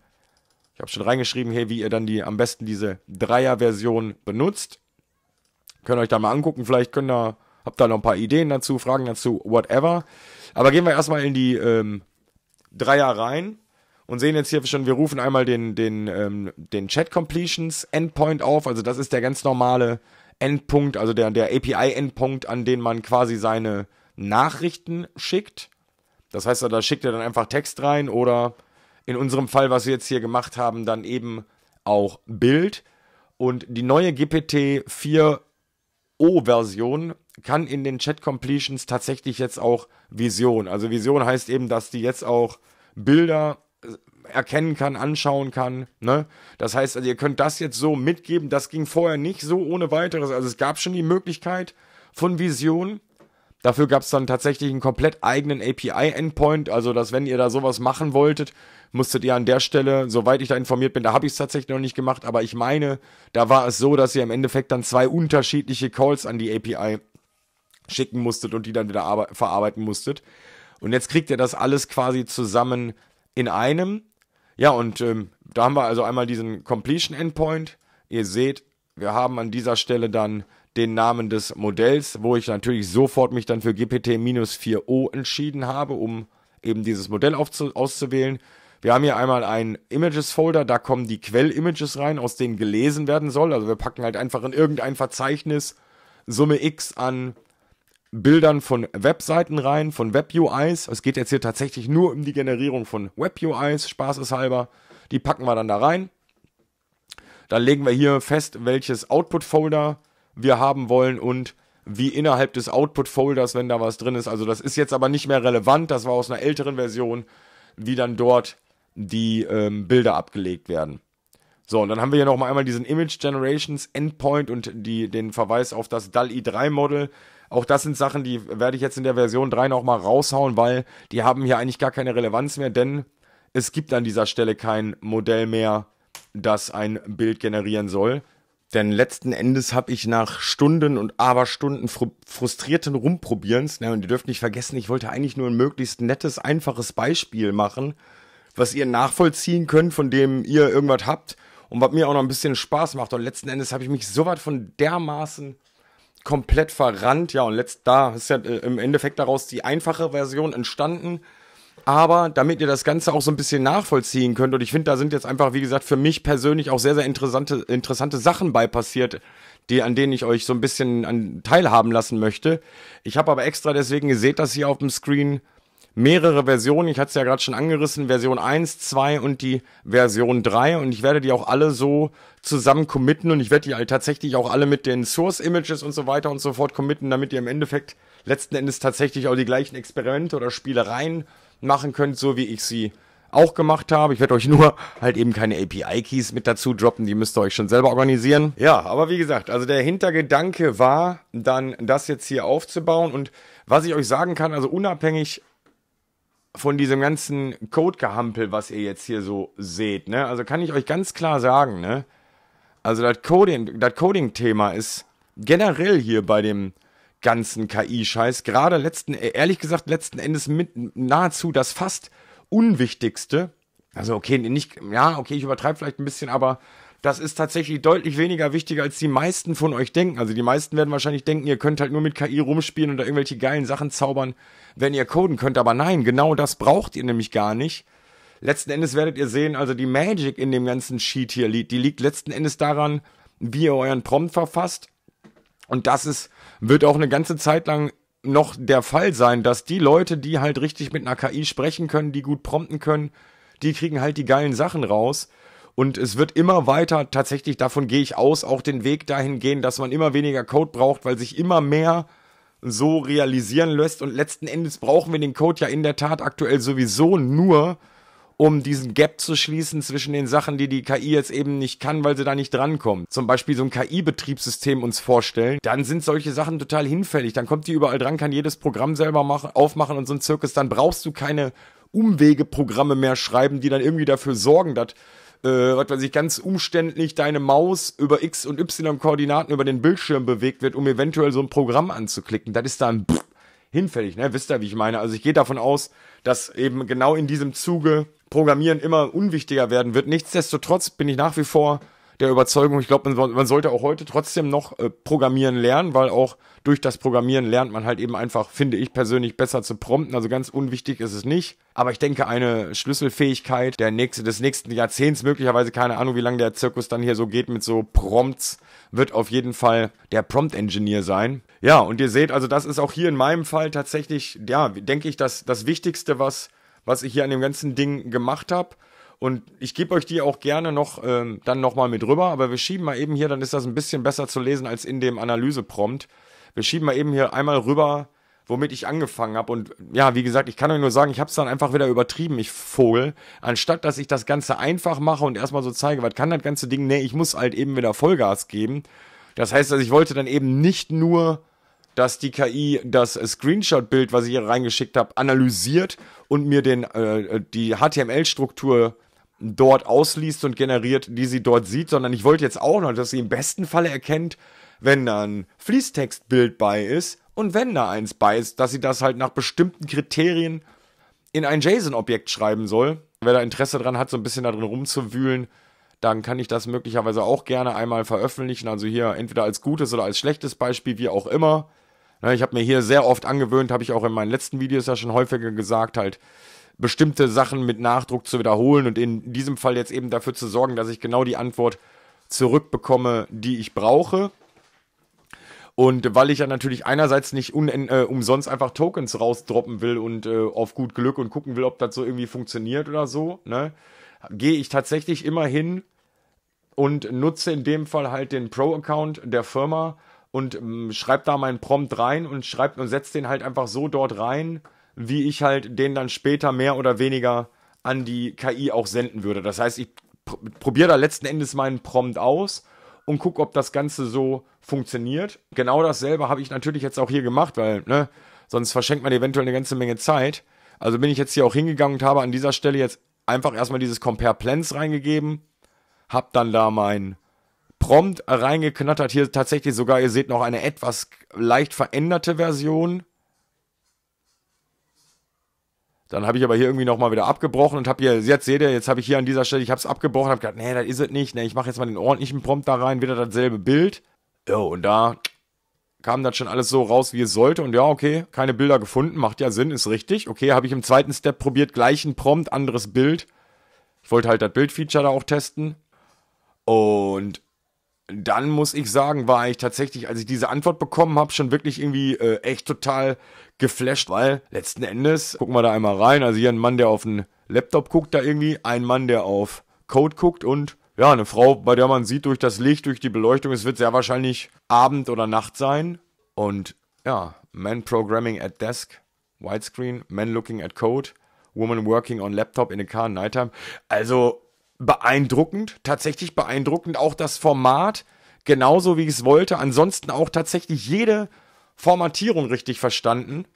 ich habe schon reingeschrieben, hey, wie ihr dann die am besten diese Dreier-Version benutzt. Könnt ihr euch da mal angucken, vielleicht könnt ihr, habt da noch ein paar Ideen dazu, Fragen dazu, whatever. Aber gehen wir erstmal in die ähm, Dreier rein und sehen jetzt hier schon, wir rufen einmal den, den, ähm, den Chat Completions Endpoint auf. Also das ist der ganz normale Endpunkt, also der, der API-Endpunkt, an den man quasi seine Nachrichten schickt. Das heißt, da schickt er dann einfach Text rein oder in unserem Fall, was wir jetzt hier gemacht haben, dann eben auch Bild. Und die neue GPT 4o-Version kann in den Chat Completions tatsächlich jetzt auch Vision. Also Vision heißt eben, dass die jetzt auch Bilder erkennen kann, anschauen kann. Ne? Das heißt, also ihr könnt das jetzt so mitgeben. Das ging vorher nicht so ohne weiteres. Also es gab schon die Möglichkeit von Vision. Dafür gab es dann tatsächlich einen komplett eigenen API-Endpoint, also dass wenn ihr da sowas machen wolltet, musstet ihr an der Stelle, soweit ich da informiert bin, da habe ich es tatsächlich noch nicht gemacht, aber ich meine, da war es so, dass ihr im Endeffekt dann zwei unterschiedliche Calls an die API schicken musstet und die dann wieder verarbeiten musstet. Und jetzt kriegt ihr das alles quasi zusammen in einem. Ja, und ähm, da haben wir also einmal diesen Completion Endpoint. Ihr seht, wir haben an dieser Stelle dann den Namen des Modells, wo ich natürlich sofort mich dann für GPT-4O entschieden habe, um eben dieses Modell auszuwählen. Wir haben hier einmal einen Images-Folder, da kommen die Quell-Images rein, aus denen gelesen werden soll. Also wir packen halt einfach in irgendein Verzeichnis Summe X an Bildern von Webseiten rein, von Web-UIs. Es geht jetzt hier tatsächlich nur um die Generierung von Web-UIs, spaßeshalber. Die packen wir dann da rein. Dann legen wir hier fest, welches Output-Folder wir haben wollen und wie innerhalb des Output-Folders, wenn da was drin ist. Also das ist jetzt aber nicht mehr relevant, das war aus einer älteren Version, wie dann dort die ähm, Bilder abgelegt werden. So, und dann haben wir hier nochmal einmal diesen Image Generations Endpoint und die, den Verweis auf das DALI 3 Model. Auch das sind Sachen, die werde ich jetzt in der Version 3 nochmal raushauen, weil die haben hier eigentlich gar keine Relevanz mehr, denn es gibt an dieser Stelle kein Modell mehr, das ein Bild generieren soll. Denn letzten Endes habe ich nach Stunden und Aberstunden fr frustrierten Rumprobierens, na, ne, und ihr dürft nicht vergessen, ich wollte eigentlich nur ein möglichst nettes, einfaches Beispiel machen, was ihr nachvollziehen könnt, von dem ihr irgendwas habt und was mir auch noch ein bisschen Spaß macht. Und letzten Endes habe ich mich so weit von dermaßen komplett verrannt. Ja, und letzt da ist ja äh, im Endeffekt daraus die einfache Version entstanden. Aber damit ihr das Ganze auch so ein bisschen nachvollziehen könnt, und ich finde, da sind jetzt einfach, wie gesagt, für mich persönlich auch sehr, sehr interessante, interessante Sachen bei passiert, die, an denen ich euch so ein bisschen an, teilhaben lassen möchte. Ich habe aber extra deswegen, ihr seht das hier auf dem Screen, mehrere Versionen. Ich hatte es ja gerade schon angerissen, Version 1, 2 und die Version 3. Und ich werde die auch alle so zusammen committen und ich werde die halt tatsächlich auch alle mit den Source-Images und so weiter und so fort committen, damit ihr im Endeffekt letzten Endes tatsächlich auch die gleichen Experimente oder Spielereien machen könnt, so wie ich sie auch gemacht habe. Ich werde euch nur halt eben keine API-Keys mit dazu droppen, die müsst ihr euch schon selber organisieren. Ja, aber wie gesagt, also der Hintergedanke war dann, das jetzt hier aufzubauen und was ich euch sagen kann, also unabhängig von diesem ganzen Code-Gehampel, was ihr jetzt hier so seht, ne? Also kann ich euch ganz klar sagen, ne? Also das Coding, das Coding-Thema ist generell hier bei dem ganzen KI-Scheiß, gerade letzten, äh, ehrlich gesagt, letzten Endes mit nahezu das fast Unwichtigste. Also okay, nicht, ja, okay, ich übertreibe vielleicht ein bisschen, aber das ist tatsächlich deutlich weniger wichtig, als die meisten von euch denken. Also die meisten werden wahrscheinlich denken, ihr könnt halt nur mit KI rumspielen und da irgendwelche geilen Sachen zaubern, wenn ihr coden könnt. Aber nein, genau das braucht ihr nämlich gar nicht. Letzten Endes werdet ihr sehen, also die Magic in dem ganzen Sheet hier liegt, die liegt letzten Endes daran, wie ihr euren Prompt verfasst. Und das ist, wird auch eine ganze Zeit lang noch der Fall sein, dass die Leute, die halt richtig mit einer KI sprechen können, die gut prompten können, die kriegen halt die geilen Sachen raus. Und es wird immer weiter, tatsächlich davon gehe ich aus, auch den Weg dahin gehen, dass man immer weniger Code braucht, weil sich immer mehr so realisieren lässt. Und letzten Endes brauchen wir den Code ja in der Tat aktuell sowieso nur, um diesen Gap zu schließen zwischen den Sachen, die die KI jetzt eben nicht kann, weil sie da nicht drankommt. Zum Beispiel so ein KI-Betriebssystem uns vorstellen, dann sind solche Sachen total hinfällig. Dann kommt die überall dran, kann jedes Programm selber machen, aufmachen und so ein Zirkus. Dann brauchst du keine Umwegeprogramme mehr schreiben, die dann irgendwie dafür sorgen, dass äh, was weiß ich, ganz umständlich deine Maus über X- und Y-Koordinaten über den Bildschirm bewegt wird, um eventuell so ein Programm anzuklicken. Das ist dann pff, hinfällig, ne? Wisst ihr, wie ich meine? Also ich gehe davon aus, dass eben genau in diesem Zuge Programmieren immer unwichtiger werden wird. Nichtsdestotrotz bin ich nach wie vor der Überzeugung, ich glaube, man, sollte auch heute trotzdem noch äh, programmieren lernen, weil auch durch das Programmieren lernt man halt eben einfach, finde ich persönlich, besser zu prompten. Also ganz unwichtig ist es nicht. Aber ich denke, eine Schlüsselfähigkeit der nächste, des nächsten Jahrzehnts, möglicherweise keine Ahnung, wie lange der Zirkus dann hier so geht mit so Prompts, wird auf jeden Fall der Prompt-Engineer sein. Ja, und ihr seht, also das ist auch hier in meinem Fall tatsächlich, ja, denke ich, das, das Wichtigste, was, was ich hier an dem ganzen Ding gemacht habe. Und ich gebe euch die auch gerne noch ähm, dann nochmal mit rüber, aber wir schieben mal eben hier, dann ist das ein bisschen besser zu lesen als in dem Analyseprompt. Wir schieben mal eben hier einmal rüber, womit ich angefangen habe. Und ja, wie gesagt, ich kann euch nur sagen, ich habe es dann einfach wieder übertrieben, ich Vogel. Anstatt, dass ich das Ganze einfach mache und erstmal so zeige, was kann das ganze Ding? Nee, ich muss halt eben wieder Vollgas geben. Das heißt, also ich wollte dann eben nicht nur, dass die KI das Screenshot-Bild, was ich hier reingeschickt habe, analysiert und mir den, äh, äh die HTML-Struktur dort ausliest und generiert, die sie dort sieht, sondern ich wollte jetzt auch noch, dass sie im besten Falle erkennt, wenn da ein Fließtextbild bei ist und wenn da eins bei ist, dass sie das halt nach bestimmten Kriterien in ein JSON-Objekt schreiben soll. Wer da Interesse dran hat, so ein bisschen da drin rumzuwühlen, dann kann ich das möglicherweise auch gerne einmal veröffentlichen. Also hier entweder als gutes oder als schlechtes Beispiel, wie auch immer. Ne, ich habe mir hier sehr oft angewöhnt, habe ich auch in meinen letzten Videos ja schon häufiger gesagt, halt bestimmte Sachen mit Nachdruck zu wiederholen und in diesem Fall jetzt eben dafür zu sorgen, dass ich genau die Antwort zurückbekomme, die ich brauche. Und weil ich ja natürlich einerseits nicht äh, umsonst einfach Tokens rausdroppen will und äh, auf gut Glück und gucken will, ob das so irgendwie funktioniert oder so, ne, gehe ich tatsächlich immer hin und nutze in dem Fall halt den Pro-Account der Firma und ähm, schreibe da meinen Prompt rein und schreibt und setze den halt einfach so dort rein, wie ich halt den dann später mehr oder weniger an die KI auch senden würde. Das heißt, ich pr probiere da letzten Endes meinen Prompt aus und gucke, ob das Ganze so funktioniert. Genau dasselbe habe ich natürlich jetzt auch hier gemacht, weil ne, sonst verschenkt man eventuell eine ganze Menge Zeit. Also bin ich jetzt hier auch hingegangen und habe an dieser Stelle jetzt einfach erstmal dieses Compare Plans reingegeben, habe dann da mein Prompt reingeknattert. Hier tatsächlich sogar, ihr seht noch eine etwas leicht veränderte Version dann habe ich aber hier irgendwie nochmal wieder abgebrochen und habe hier, jetzt seht ihr, jetzt habe ich hier an dieser Stelle, ich habe es abgebrochen, habe gedacht, nee, das ist es nicht, nee, ich mache jetzt mal den ordentlichen Prompt da rein, wieder dasselbe Bild. Jo, und da kam dann schon alles so raus, wie es sollte. Und ja, okay, keine Bilder gefunden, macht ja Sinn, ist richtig. Okay, habe ich im zweiten Step probiert, gleichen Prompt, anderes Bild. Ich wollte halt das Bildfeature da auch testen. Und dann muss ich sagen, war ich tatsächlich, als ich diese Antwort bekommen habe, schon wirklich irgendwie äh, echt total geflasht, weil letzten Endes, gucken wir da einmal rein, also hier ein Mann, der auf einen Laptop guckt da irgendwie, ein Mann, der auf Code guckt und ja, eine Frau, bei der man sieht durch das Licht, durch die Beleuchtung, es wird sehr wahrscheinlich Abend oder Nacht sein und ja, Man Programming at Desk, Widescreen, Man Looking at Code, Woman Working on Laptop in a Car Nighttime, also beeindruckend, tatsächlich beeindruckend. Auch das Format, genauso wie ich es wollte. Ansonsten auch tatsächlich jede Formatierung richtig verstanden.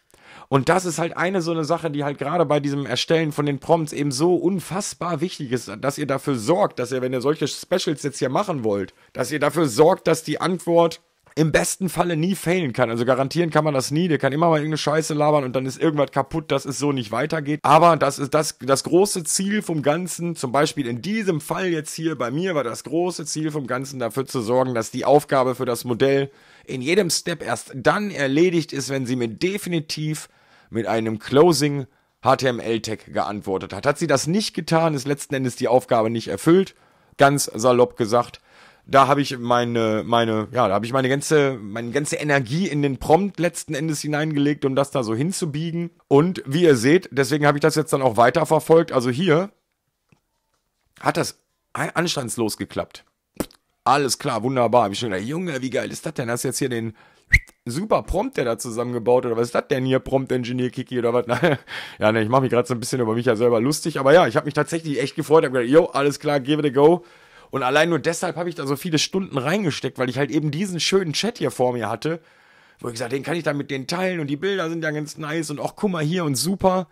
Und das ist halt eine so eine Sache, die halt gerade bei diesem Erstellen von den Prompts eben so unfassbar wichtig ist, dass ihr dafür sorgt, dass ihr, wenn ihr solche Specials jetzt hier machen wollt, dass ihr dafür sorgt, dass die Antwort im besten Falle nie failen kann. Also garantieren kann man das nie. Der kann immer mal irgendeine Scheiße labern und dann ist irgendwas kaputt, dass es so nicht weitergeht. Aber das ist das, das große Ziel vom Ganzen. Zum Beispiel in diesem Fall jetzt hier bei mir war das große Ziel vom Ganzen dafür zu sorgen, dass die Aufgabe für das Modell in jedem Step erst dann erledigt ist, wenn sie mir definitiv mit einem Closing HTML-Tag geantwortet hat. Hat sie das nicht getan, ist letzten Endes die Aufgabe nicht erfüllt. Ganz salopp gesagt da habe ich meine, meine, ja, da habe ich meine ganze, meine ganze Energie in den Prompt letzten Endes hineingelegt, um das da so hinzubiegen. Und wie ihr seht, deswegen habe ich das jetzt dann auch weiterverfolgt. Also hier hat das anstandslos geklappt. Alles klar, wunderbar. Hab ich schon gedacht, Junge, wie geil ist das denn? Hast jetzt hier den super Prompt, der da zusammengebaut oder was ist das denn hier? Prompt Engineer Kiki oder was? ja, ne, ich mache mich gerade so ein bisschen über mich ja selber lustig, aber ja, ich habe mich tatsächlich echt gefreut, habe gedacht, yo, alles klar, give it a go. Und allein nur deshalb habe ich da so viele Stunden reingesteckt, weil ich halt eben diesen schönen Chat hier vor mir hatte, wo ich gesagt, den kann ich dann mit denen teilen und die Bilder sind ja ganz nice und auch guck mal hier und super.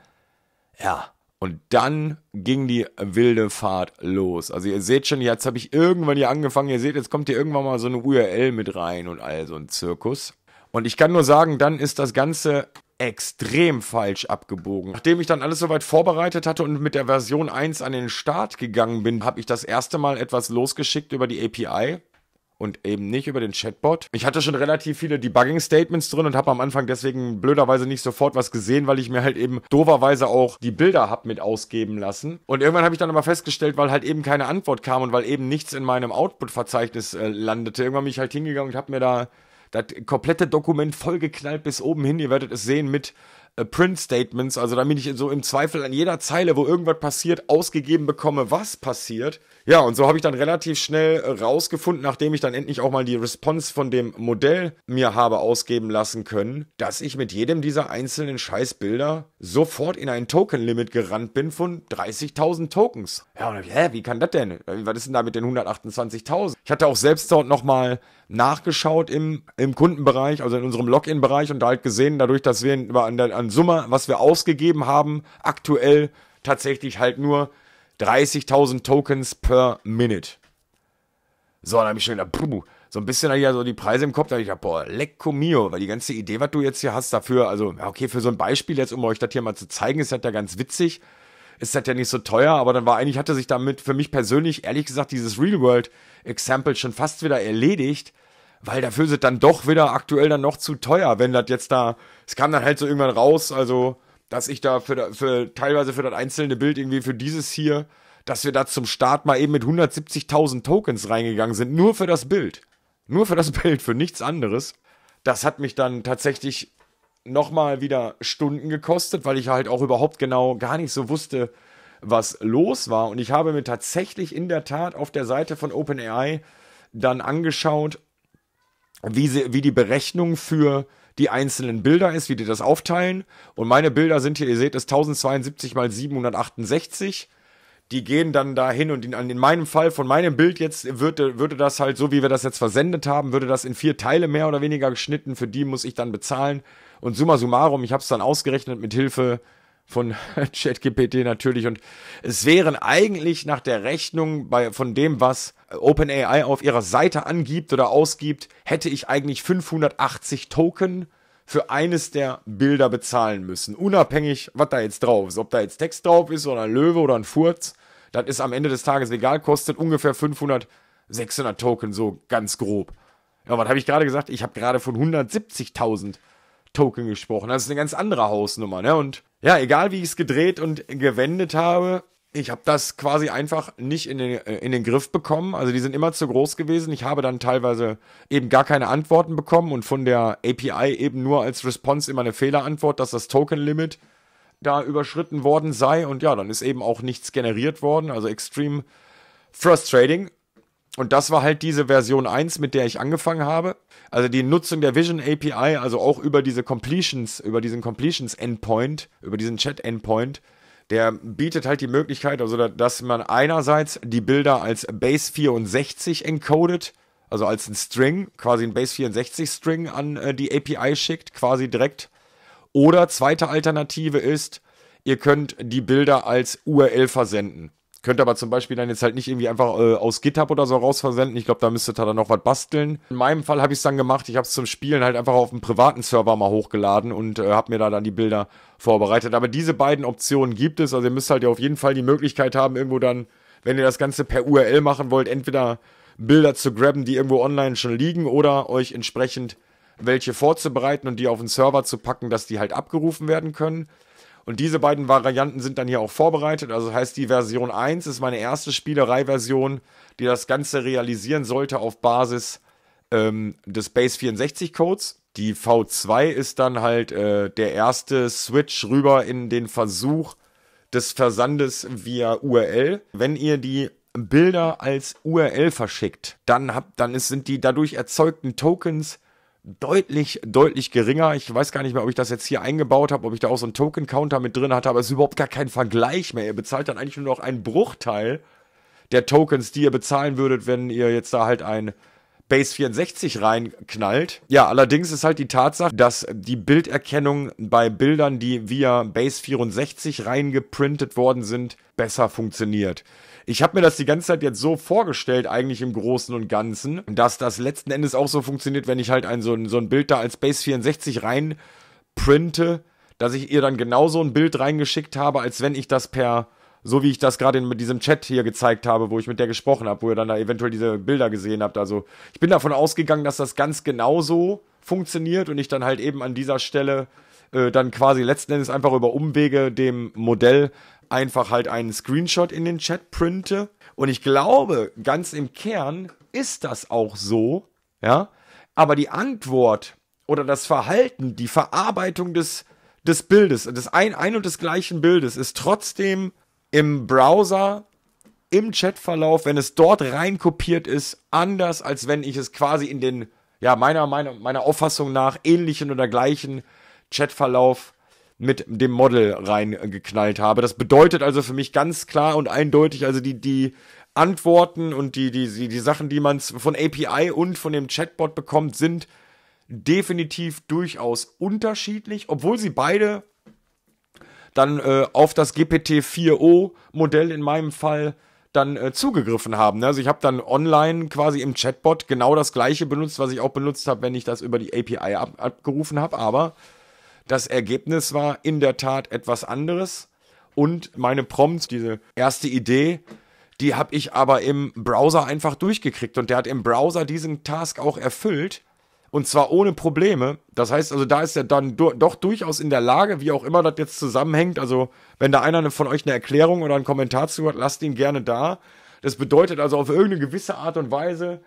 Ja, und dann ging die wilde Fahrt los. Also ihr seht schon, jetzt habe ich irgendwann hier angefangen, ihr seht, jetzt kommt hier irgendwann mal so eine URL mit rein und all so ein Zirkus. Und ich kann nur sagen, dann ist das Ganze extrem falsch abgebogen. Nachdem ich dann alles soweit vorbereitet hatte und mit der Version 1 an den Start gegangen bin, habe ich das erste Mal etwas losgeschickt über die API und eben nicht über den Chatbot. Ich hatte schon relativ viele Debugging-Statements drin und habe am Anfang deswegen blöderweise nicht sofort was gesehen, weil ich mir halt eben doverweise auch die Bilder hab mit ausgeben lassen. Und irgendwann habe ich dann aber festgestellt, weil halt eben keine Antwort kam und weil eben nichts in meinem Output-Verzeichnis äh, landete, irgendwann bin ich halt hingegangen und habe mir da das komplette Dokument vollgeknallt bis oben hin. Ihr werdet es sehen mit äh, Print-Statements, also damit ich so im Zweifel an jeder Zeile, wo irgendwas passiert, ausgegeben bekomme, was passiert. Ja, und so habe ich dann relativ schnell äh, rausgefunden, nachdem ich dann endlich auch mal die Response von dem Modell mir habe ausgeben lassen können, dass ich mit jedem dieser einzelnen Scheißbilder sofort in ein Token-Limit gerannt bin von 30.000 Tokens. Ja, und ich, hä, wie kann das denn? Äh, was ist denn da mit den 128.000? Ich hatte auch selbst dort nochmal nachgeschaut im, im Kundenbereich, also in unserem Login-Bereich und da halt gesehen, dadurch, dass wir an, der, an Summe, was wir ausgegeben haben, aktuell tatsächlich halt nur 30.000 Tokens per Minute. So, dann habe ich schon gedacht, bruh, so ein bisschen hatte ich ja so die Preise im Kopf, da habe ich gedacht, boah, lecco mio, weil die ganze Idee, was du jetzt hier hast, dafür, also, okay, für so ein Beispiel jetzt, um euch das hier mal zu zeigen, ist das ja ganz witzig, ist das ja nicht so teuer, aber dann war eigentlich, hatte sich damit für mich persönlich, ehrlich gesagt, dieses Real-World-Example schon fast wieder erledigt, weil dafür sind dann doch wieder aktuell dann noch zu teuer, wenn das jetzt da, es kam dann halt so irgendwann raus, also, dass ich da für, für teilweise für das einzelne Bild irgendwie für dieses hier, dass wir da zum Start mal eben mit 170.000 Tokens reingegangen sind, nur für das Bild. Nur für das Bild, für nichts anderes. Das hat mich dann tatsächlich nochmal wieder Stunden gekostet, weil ich halt auch überhaupt genau gar nicht so wusste, was los war. Und ich habe mir tatsächlich in der Tat auf der Seite von OpenAI dann angeschaut, wie, sie, wie die Berechnung für die einzelnen Bilder ist, wie die das aufteilen. Und meine Bilder sind hier, ihr seht es, 1072 mal 768 die gehen dann dahin und in, in meinem Fall von meinem Bild jetzt würde, würde das halt, so wie wir das jetzt versendet haben, würde das in vier Teile mehr oder weniger geschnitten, für die muss ich dann bezahlen. Und summa summarum, ich habe es dann ausgerechnet mit Hilfe von ChatGPT natürlich. Und es wären eigentlich nach der Rechnung bei, von dem, was OpenAI auf ihrer Seite angibt oder ausgibt, hätte ich eigentlich 580 Token für eines der Bilder bezahlen müssen. Unabhängig, was da jetzt drauf ist. Ob da jetzt Text drauf ist oder ein Löwe oder ein Furz. Das ist am Ende des Tages egal, kostet ungefähr 500, 600 Token, so ganz grob. Ja, was habe ich gerade gesagt? Ich habe gerade von 170.000 Token gesprochen. Das ist eine ganz andere Hausnummer, ne? Und ja, egal wie ich es gedreht und gewendet habe, ich habe das quasi einfach nicht in den, äh, in den Griff bekommen. Also die sind immer zu groß gewesen. Ich habe dann teilweise eben gar keine Antworten bekommen und von der API eben nur als Response immer eine Fehlerantwort, dass das Token-Limit da überschritten worden sei. Und ja, dann ist eben auch nichts generiert worden. Also extrem frustrating. Und das war halt diese Version 1, mit der ich angefangen habe. Also die Nutzung der Vision API, also auch über diese Completions, über diesen Completions Endpoint, über diesen Chat Endpoint, der bietet halt die Möglichkeit, also dass man einerseits die Bilder als Base 64 encodet, also als ein String, quasi ein Base 64 String an äh, die API schickt, quasi direkt. Oder zweite Alternative ist, ihr könnt die Bilder als URL versenden. Könnt aber zum Beispiel dann jetzt halt nicht irgendwie einfach äh, aus GitHub oder so rausversenden. Ich glaube, da müsstet ihr dann noch was basteln. In meinem Fall habe ich es dann gemacht. Ich habe es zum Spielen halt einfach auf einem privaten Server mal hochgeladen und äh, habe mir da dann die Bilder vorbereitet. Aber diese beiden Optionen gibt es. Also ihr müsst halt ja auf jeden Fall die Möglichkeit haben, irgendwo dann, wenn ihr das Ganze per URL machen wollt, entweder Bilder zu graben, die irgendwo online schon liegen oder euch entsprechend welche vorzubereiten und die auf den Server zu packen, dass die halt abgerufen werden können. Und diese beiden Varianten sind dann hier auch vorbereitet. Also das heißt, die Version 1 ist meine erste Spielerei-Version, die das Ganze realisieren sollte auf Basis ähm, des Base 64 Codes. Die V2 ist dann halt äh, der erste Switch rüber in den Versuch des Versandes via URL. Wenn ihr die Bilder als URL verschickt, dann, habt, dann ist, sind die dadurch erzeugten Tokens deutlich, deutlich geringer. Ich weiß gar nicht mehr, ob ich das jetzt hier eingebaut habe, ob ich da auch so einen Token-Counter mit drin hatte, aber es ist überhaupt gar kein Vergleich mehr. Ihr bezahlt dann eigentlich nur noch einen Bruchteil der Tokens, die ihr bezahlen würdet, wenn ihr jetzt da halt ein Base 64 reinknallt. Ja, allerdings ist halt die Tatsache, dass die Bilderkennung bei Bildern, die via Base 64 reingeprintet worden sind, besser funktioniert ich habe mir das die ganze Zeit jetzt so vorgestellt, eigentlich im Großen und Ganzen, dass das letzten Endes auch so funktioniert, wenn ich halt ein, so, ein, so ein Bild da als Base 64 reinprinte, dass ich ihr dann genauso ein Bild reingeschickt habe, als wenn ich das per, so wie ich das gerade mit diesem Chat hier gezeigt habe, wo ich mit der gesprochen habe, wo ihr dann da eventuell diese Bilder gesehen habt. Also ich bin davon ausgegangen, dass das ganz genauso funktioniert und ich dann halt eben an dieser Stelle äh, dann quasi letzten Endes einfach über Umwege dem Modell einfach halt einen Screenshot in den Chat printe. Und ich glaube, ganz im Kern ist das auch so, ja. Aber die Antwort oder das Verhalten, die Verarbeitung des, des Bildes, des ein, ein und des gleichen Bildes ist trotzdem im Browser, im Chatverlauf, wenn es dort reinkopiert ist, anders, als wenn ich es quasi in den, ja, meiner, meiner, meiner Auffassung nach ähnlichen oder gleichen Chatverlauf mit dem Model reingeknallt habe. Das bedeutet also für mich ganz klar und eindeutig, also die, die Antworten und die, die, die, die Sachen, die man von API und von dem Chatbot bekommt, sind definitiv durchaus unterschiedlich, obwohl sie beide dann äh, auf das GPT-4O-Modell in meinem Fall dann äh, zugegriffen haben. Also ich habe dann online quasi im Chatbot genau das gleiche benutzt, was ich auch benutzt habe, wenn ich das über die API ab abgerufen habe, aber das Ergebnis war in der Tat etwas anderes. Und meine Prompts, diese erste Idee, die habe ich aber im Browser einfach durchgekriegt. Und der hat im Browser diesen Task auch erfüllt. Und zwar ohne Probleme. Das heißt, also da ist er dann doch durchaus in der Lage, wie auch immer das jetzt zusammenhängt. Also, wenn da einer von euch eine Erklärung oder einen Kommentar zu hat, lasst ihn gerne da. Das bedeutet also auf irgendeine gewisse Art und Weise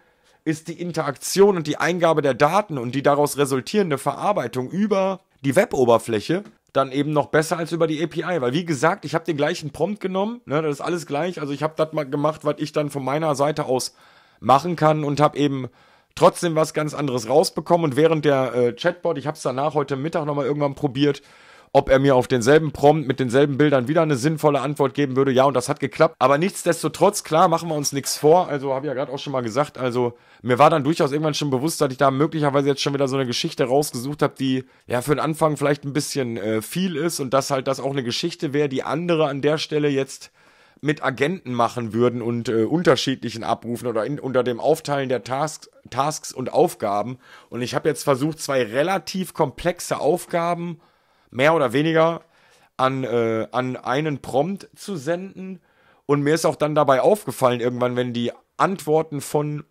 ist die Interaktion und die Eingabe der Daten und die daraus resultierende Verarbeitung über die Web-Oberfläche dann eben noch besser als über die API. Weil wie gesagt, ich habe den gleichen Prompt genommen, ne, das ist alles gleich. Also ich habe das mal gemacht, was ich dann von meiner Seite aus machen kann und habe eben trotzdem was ganz anderes rausbekommen. Und während der äh, Chatbot, ich habe es danach heute Mittag nochmal irgendwann probiert, ob er mir auf denselben Prompt mit denselben Bildern wieder eine sinnvolle Antwort geben würde. Ja, und das hat geklappt. Aber nichtsdestotrotz, klar, machen wir uns nichts vor. Also habe ich ja gerade auch schon mal gesagt, also mir war dann durchaus irgendwann schon bewusst, dass ich da möglicherweise jetzt schon wieder so eine Geschichte rausgesucht habe, die ja für den Anfang vielleicht ein bisschen äh, viel ist und dass halt das auch eine Geschichte wäre, die andere an der Stelle jetzt mit Agenten machen würden und äh, unterschiedlichen Abrufen oder in, unter dem Aufteilen der Tasks, Tasks und Aufgaben. Und ich habe jetzt versucht, zwei relativ komplexe Aufgaben mehr oder weniger an, äh, an einen Prompt zu senden. Und mir ist auch dann dabei aufgefallen, irgendwann, wenn die Antworten von,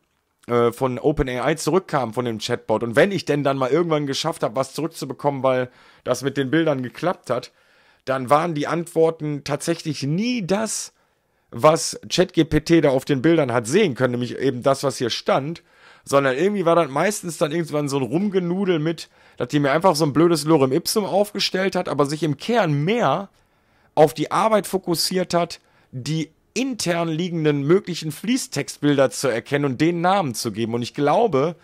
äh, von OpenAI zurückkamen, von dem Chatbot. Und wenn ich denn dann mal irgendwann geschafft habe, was zurückzubekommen, weil das mit den Bildern geklappt hat, dann waren die Antworten tatsächlich nie das, was ChatGPT da auf den Bildern hat sehen können, nämlich eben das, was hier stand, sondern irgendwie war dann meistens dann irgendwann so ein Rumgenudel mit, dass die mir einfach so ein blödes Lorem Ipsum aufgestellt hat, aber sich im Kern mehr auf die Arbeit fokussiert hat, die intern liegenden möglichen Fließtextbilder zu erkennen und den Namen zu geben. Und ich glaube,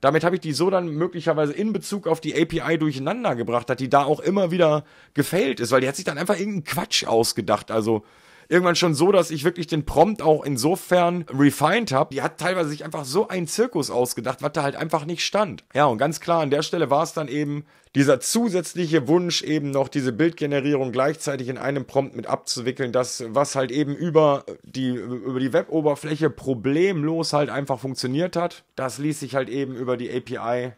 damit habe ich die so dann möglicherweise in Bezug auf die API durcheinander gebracht, dass die da auch immer wieder gefällt ist, weil die hat sich dann einfach irgendeinen Quatsch ausgedacht. Also irgendwann schon so, dass ich wirklich den Prompt auch insofern refined habe. Die hat teilweise sich einfach so einen Zirkus ausgedacht, was da halt einfach nicht stand. Ja, und ganz klar, an der Stelle war es dann eben dieser zusätzliche Wunsch, eben noch diese Bildgenerierung gleichzeitig in einem Prompt mit abzuwickeln, das, was halt eben über die, über die Web-Oberfläche problemlos halt einfach funktioniert hat, das ließ sich halt eben über die API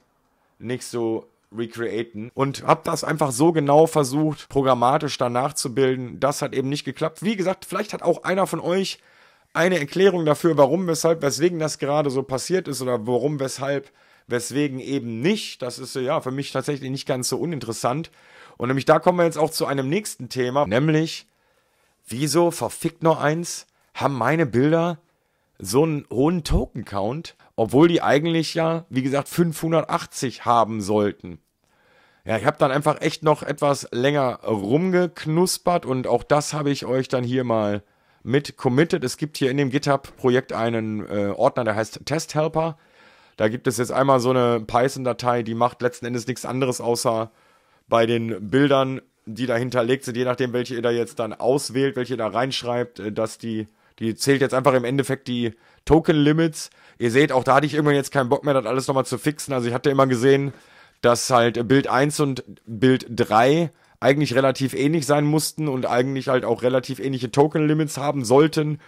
nicht so recreaten und habe das einfach so genau versucht, programmatisch danach zu bilden. Das hat eben nicht geklappt. Wie gesagt, vielleicht hat auch einer von euch eine Erklärung dafür, warum, weshalb, weswegen das gerade so passiert ist oder warum, weshalb, weswegen eben nicht. Das ist äh, ja für mich tatsächlich nicht ganz so uninteressant. Und nämlich da kommen wir jetzt auch zu einem nächsten Thema, nämlich wieso verfickt nur eins haben meine Bilder so einen hohen Token-Count, obwohl die eigentlich ja, wie gesagt, 580 haben sollten. Ja, ich habe dann einfach echt noch etwas länger rumgeknuspert und auch das habe ich euch dann hier mal mit committed. Es gibt hier in dem GitHub-Projekt einen äh, Ordner, der heißt Test Helper. Da gibt es jetzt einmal so eine Python-Datei, die macht letzten Endes nichts anderes, außer bei den Bildern, die da hinterlegt sind, je nachdem, welche ihr da jetzt dann auswählt, welche ihr da reinschreibt, äh, dass die die zählt jetzt einfach im Endeffekt die Token-Limits. Ihr seht, auch da hatte ich irgendwann jetzt keinen Bock mehr, das alles nochmal zu fixen. Also ich hatte immer gesehen, dass halt Bild 1 und Bild 3 eigentlich relativ ähnlich sein mussten und eigentlich halt auch relativ ähnliche Token-Limits haben sollten.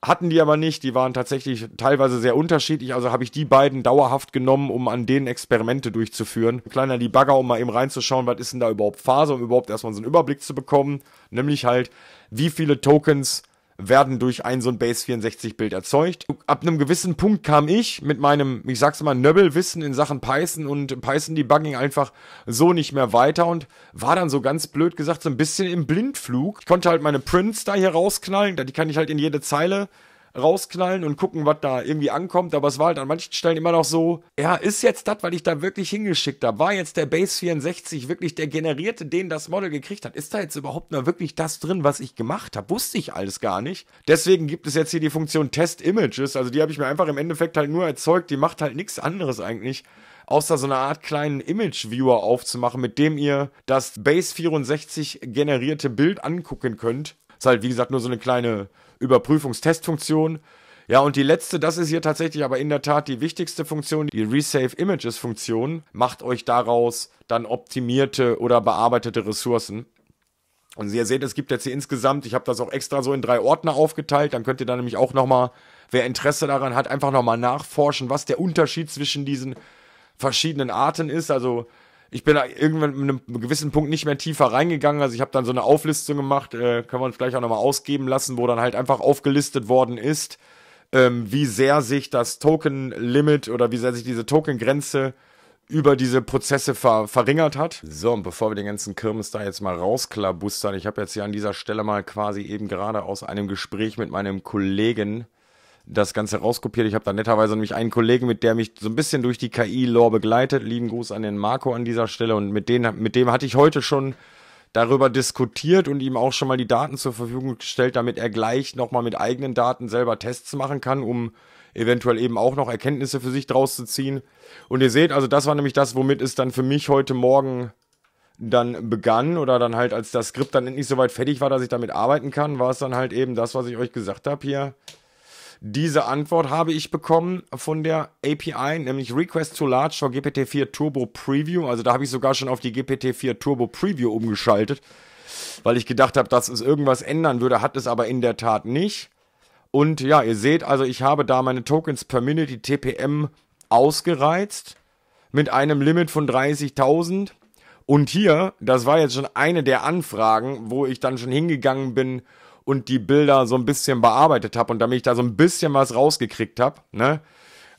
Hatten die aber nicht, die waren tatsächlich teilweise sehr unterschiedlich, also habe ich die beiden dauerhaft genommen, um an denen Experimente durchzuführen. kleiner Debugger, um mal eben reinzuschauen, was ist denn da überhaupt Phase, um überhaupt erstmal so einen Überblick zu bekommen. Nämlich halt, wie viele Tokens werden durch ein so ein Base 64 Bild erzeugt. Ab einem gewissen Punkt kam ich mit meinem, ich sag's mal, Nöbelwissen in Sachen Python und Python Debugging einfach so nicht mehr weiter und war dann so ganz blöd gesagt so ein bisschen im Blindflug. Ich konnte halt meine Prints da hier rausknallen, die kann ich halt in jede Zeile rausknallen und gucken, was da irgendwie ankommt. Aber es war halt an manchen Stellen immer noch so, ja, ist jetzt das, was ich da wirklich hingeschickt habe? War jetzt der Base 64 wirklich der generierte, den das Model gekriegt hat? Ist da jetzt überhaupt noch wirklich das drin, was ich gemacht habe? Wusste ich alles gar nicht. Deswegen gibt es jetzt hier die Funktion Test Images. Also die habe ich mir einfach im Endeffekt halt nur erzeugt. Die macht halt nichts anderes eigentlich außer so eine Art kleinen Image-Viewer aufzumachen, mit dem ihr das Base 64 generierte Bild angucken könnt. Ist halt, wie gesagt, nur so eine kleine Überprüfungstestfunktion. Ja, und die letzte, das ist hier tatsächlich aber in der Tat die wichtigste Funktion, die Resave Images Funktion, macht euch daraus dann optimierte oder bearbeitete Ressourcen. Und ihr seht, es gibt jetzt hier insgesamt, ich habe das auch extra so in drei Ordner aufgeteilt, dann könnt ihr da nämlich auch nochmal, wer Interesse daran hat, einfach nochmal nachforschen, was der Unterschied zwischen diesen verschiedenen Arten ist. Also ich bin da irgendwann mit einem gewissen Punkt nicht mehr tiefer reingegangen. Also ich habe dann so eine Auflistung gemacht, äh, können wir uns gleich auch nochmal ausgeben lassen, wo dann halt einfach aufgelistet worden ist, ähm, wie sehr sich das Token-Limit oder wie sehr sich diese Token-Grenze über diese Prozesse ver verringert hat. So, und bevor wir den ganzen Kirmes da jetzt mal rausklabustern, ich habe jetzt hier an dieser Stelle mal quasi eben gerade aus einem Gespräch mit meinem Kollegen das Ganze rauskopiert. Ich habe da netterweise nämlich einen Kollegen, mit der mich so ein bisschen durch die KI-Lore begleitet. Lieben Gruß an den Marco an dieser Stelle. Und mit, denen, mit dem hatte ich heute schon darüber diskutiert und ihm auch schon mal die Daten zur Verfügung gestellt, damit er gleich nochmal mit eigenen Daten selber Tests machen kann, um eventuell eben auch noch Erkenntnisse für sich draus zu ziehen. Und ihr seht, also das war nämlich das, womit es dann für mich heute Morgen dann begann oder dann halt, als das Skript dann endlich soweit fertig war, dass ich damit arbeiten kann, war es dann halt eben das, was ich euch gesagt habe hier. Diese Antwort habe ich bekommen von der API, nämlich Request to Large for GPT-4 Turbo Preview. Also da habe ich sogar schon auf die GPT-4 Turbo Preview umgeschaltet, weil ich gedacht habe, dass es irgendwas ändern würde, hat es aber in der Tat nicht. Und ja, ihr seht, also ich habe da meine Tokens per Minute, die TPM, ausgereizt mit einem Limit von 30.000. Und hier, das war jetzt schon eine der Anfragen, wo ich dann schon hingegangen bin und die Bilder so ein bisschen bearbeitet habe und damit ich da so ein bisschen was rausgekriegt habe. Ne?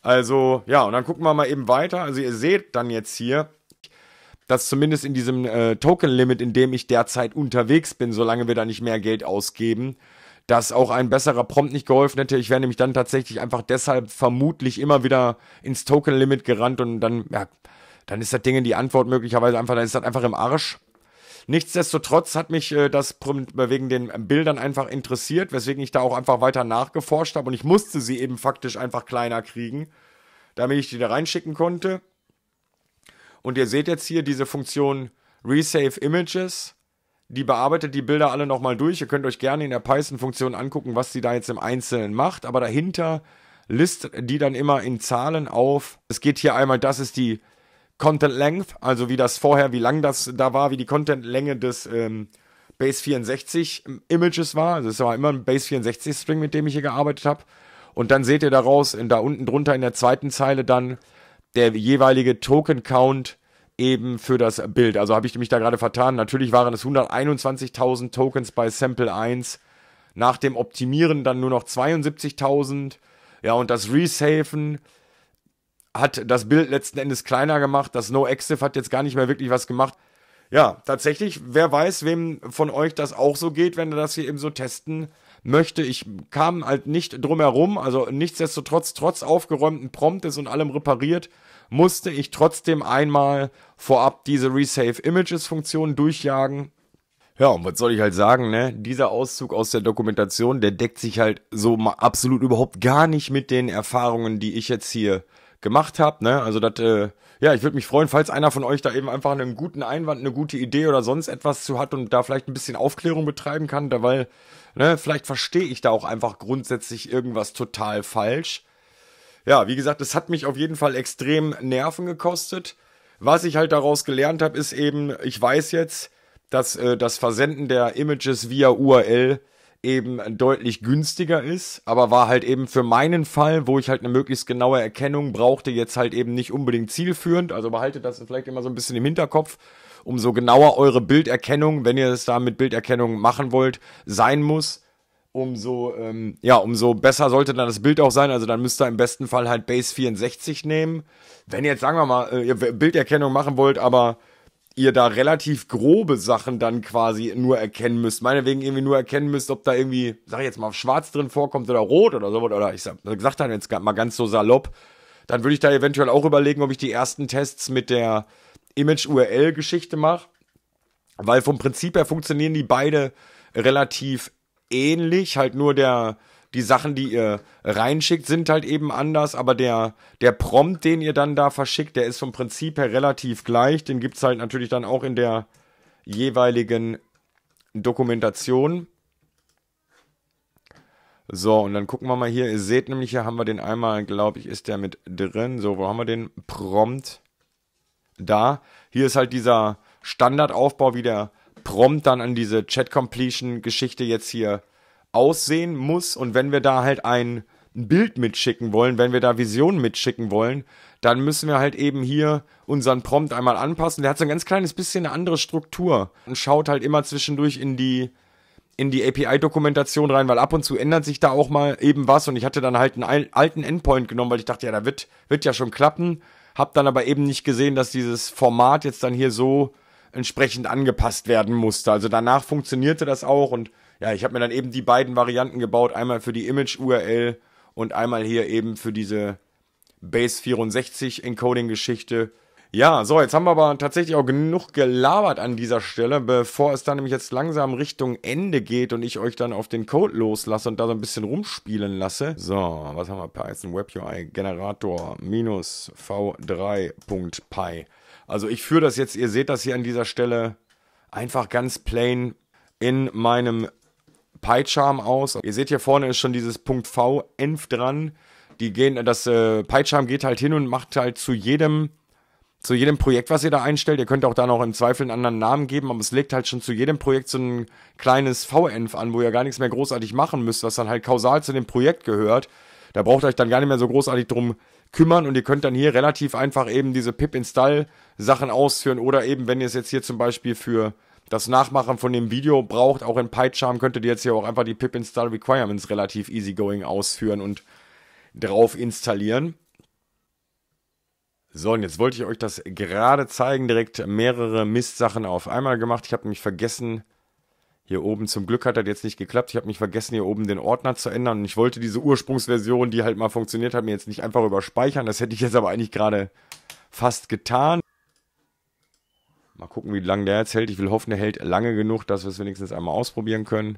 Also ja, und dann gucken wir mal eben weiter. Also ihr seht dann jetzt hier, dass zumindest in diesem äh, Token-Limit, in dem ich derzeit unterwegs bin, solange wir da nicht mehr Geld ausgeben, dass auch ein besserer Prompt nicht geholfen hätte. Ich wäre nämlich dann tatsächlich einfach deshalb vermutlich immer wieder ins Token-Limit gerannt und dann, ja, dann ist das Ding in die Antwort möglicherweise einfach, dann ist das einfach im Arsch. Nichtsdestotrotz hat mich äh, das äh, wegen den Bildern einfach interessiert, weswegen ich da auch einfach weiter nachgeforscht habe und ich musste sie eben faktisch einfach kleiner kriegen, damit ich die da reinschicken konnte. Und ihr seht jetzt hier diese Funktion Resave Images. Die bearbeitet die Bilder alle nochmal durch. Ihr könnt euch gerne in der Python-Funktion angucken, was die da jetzt im Einzelnen macht. Aber dahinter listet die dann immer in Zahlen auf. Es geht hier einmal, das ist die Content Length, also wie das vorher, wie lang das da war, wie die Content Länge des ähm, Base 64 Images war. Also es war immer ein Base 64 String, mit dem ich hier gearbeitet habe. Und dann seht ihr daraus, in, da unten drunter in der zweiten Zeile dann der jeweilige Token Count eben für das Bild. Also habe ich mich da gerade vertan. Natürlich waren es 121.000 Tokens bei Sample 1. Nach dem Optimieren dann nur noch 72.000. Ja, und das Resafen hat das Bild letzten Endes kleiner gemacht. Das No Exif hat jetzt gar nicht mehr wirklich was gemacht. Ja, tatsächlich, wer weiß, wem von euch das auch so geht, wenn ihr das hier eben so testen möchte. Ich kam halt nicht drum herum, also nichtsdestotrotz, trotz aufgeräumten Promptes und allem repariert, musste ich trotzdem einmal vorab diese Resave Images Funktion durchjagen. Ja, und was soll ich halt sagen, ne? Dieser Auszug aus der Dokumentation, der deckt sich halt so absolut überhaupt gar nicht mit den Erfahrungen, die ich jetzt hier gemacht habt. Ne? Also das, äh, ja, ich würde mich freuen, falls einer von euch da eben einfach einen guten Einwand, eine gute Idee oder sonst etwas zu hat und da vielleicht ein bisschen Aufklärung betreiben kann, da weil, ne, vielleicht verstehe ich da auch einfach grundsätzlich irgendwas total falsch. Ja, wie gesagt, es hat mich auf jeden Fall extrem Nerven gekostet. Was ich halt daraus gelernt habe, ist eben, ich weiß jetzt, dass äh, das Versenden der Images via URL eben deutlich günstiger ist, aber war halt eben für meinen Fall, wo ich halt eine möglichst genaue Erkennung brauchte, jetzt halt eben nicht unbedingt zielführend. Also behaltet das vielleicht immer so ein bisschen im Hinterkopf, umso genauer eure Bilderkennung, wenn ihr es da mit Bilderkennung machen wollt, sein muss, umso, ähm, ja, umso besser sollte dann das Bild auch sein. Also dann müsst ihr im besten Fall halt Base 64 nehmen. Wenn ihr jetzt, sagen wir mal, äh, ihr Bilderkennung machen wollt, aber ihr da relativ grobe Sachen dann quasi nur erkennen müsst. Meinetwegen irgendwie nur erkennen müsst, ob da irgendwie, sag ich jetzt mal, schwarz drin vorkommt oder rot oder so, oder ich sag, gesagt dann jetzt mal ganz so salopp, dann würde ich da eventuell auch überlegen, ob ich die ersten Tests mit der Image-URL-Geschichte mache. Weil vom Prinzip her funktionieren die beide relativ ähnlich, halt nur der, die Sachen, die ihr reinschickt, sind halt eben anders, aber der, der Prompt, den ihr dann da verschickt, der ist vom Prinzip her relativ gleich. Den gibt es halt natürlich dann auch in der jeweiligen Dokumentation. So, und dann gucken wir mal hier. Ihr seht nämlich, hier haben wir den einmal, glaube ich, ist der mit drin. So, wo haben wir den? Prompt. Da. Hier ist halt dieser Standardaufbau, wie der Prompt dann an diese Chat-Completion-Geschichte jetzt hier aussehen muss und wenn wir da halt ein Bild mitschicken wollen, wenn wir da Visionen mitschicken wollen, dann müssen wir halt eben hier unseren Prompt einmal anpassen. Der hat so ein ganz kleines bisschen eine andere Struktur und schaut halt immer zwischendurch in die in die API-Dokumentation rein, weil ab und zu ändert sich da auch mal eben was und ich hatte dann halt einen alten Endpoint genommen, weil ich dachte, ja, da wird, wird ja schon klappen, hab dann aber eben nicht gesehen, dass dieses Format jetzt dann hier so entsprechend angepasst werden musste. Also danach funktionierte das auch und ja, ich habe mir dann eben die beiden Varianten gebaut. Einmal für die Image-URL und einmal hier eben für diese Base 64 Encoding-Geschichte. Ja, so, jetzt haben wir aber tatsächlich auch genug gelabert an dieser Stelle, bevor es dann nämlich jetzt langsam Richtung Ende geht und ich euch dann auf den Code loslasse und da so ein bisschen rumspielen lasse. So, was haben wir? Python Web UI Generator minus v3.py. Also ich führe das jetzt, ihr seht das hier an dieser Stelle einfach ganz plain in meinem PyCharm aus. Ihr seht hier vorne ist schon dieses Punkt V env dran. Die gehen, das äh, PyCharm geht halt hin und macht halt zu jedem zu jedem Projekt, was ihr da einstellt, ihr könnt auch da noch im Zweifel einen anderen Namen geben, aber es legt halt schon zu jedem Projekt so ein kleines VEnv an, wo ihr gar nichts mehr großartig machen müsst, was dann halt kausal zu dem Projekt gehört. Da braucht ihr euch dann gar nicht mehr so großartig drum kümmern und ihr könnt dann hier relativ einfach eben diese pip-install-Sachen ausführen oder eben, wenn ihr es jetzt hier zum Beispiel für das Nachmachen von dem Video braucht. Auch in PyCharm könntet ihr jetzt hier auch einfach die pip install requirements relativ easygoing ausführen und drauf installieren. So, und jetzt wollte ich euch das gerade zeigen. Direkt mehrere Mistsachen auf einmal gemacht. Ich habe mich vergessen, hier oben, zum Glück hat das jetzt nicht geklappt. Ich habe mich vergessen, hier oben den Ordner zu ändern. Und ich wollte diese Ursprungsversion, die halt mal funktioniert hat, mir jetzt nicht einfach überspeichern. Das hätte ich jetzt aber eigentlich gerade fast getan. Mal gucken, wie lange der jetzt hält. Ich will hoffen, der hält lange genug, dass wir es wenigstens einmal ausprobieren können.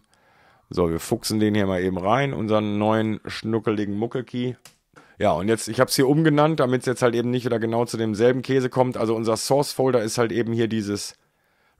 So, wir fuchsen den hier mal eben rein, unseren neuen schnuckeligen Muckelkey. Ja, und jetzt, ich habe es hier umgenannt, damit es jetzt halt eben nicht wieder genau zu demselben Käse kommt. Also unser Source-Folder ist halt eben hier dieses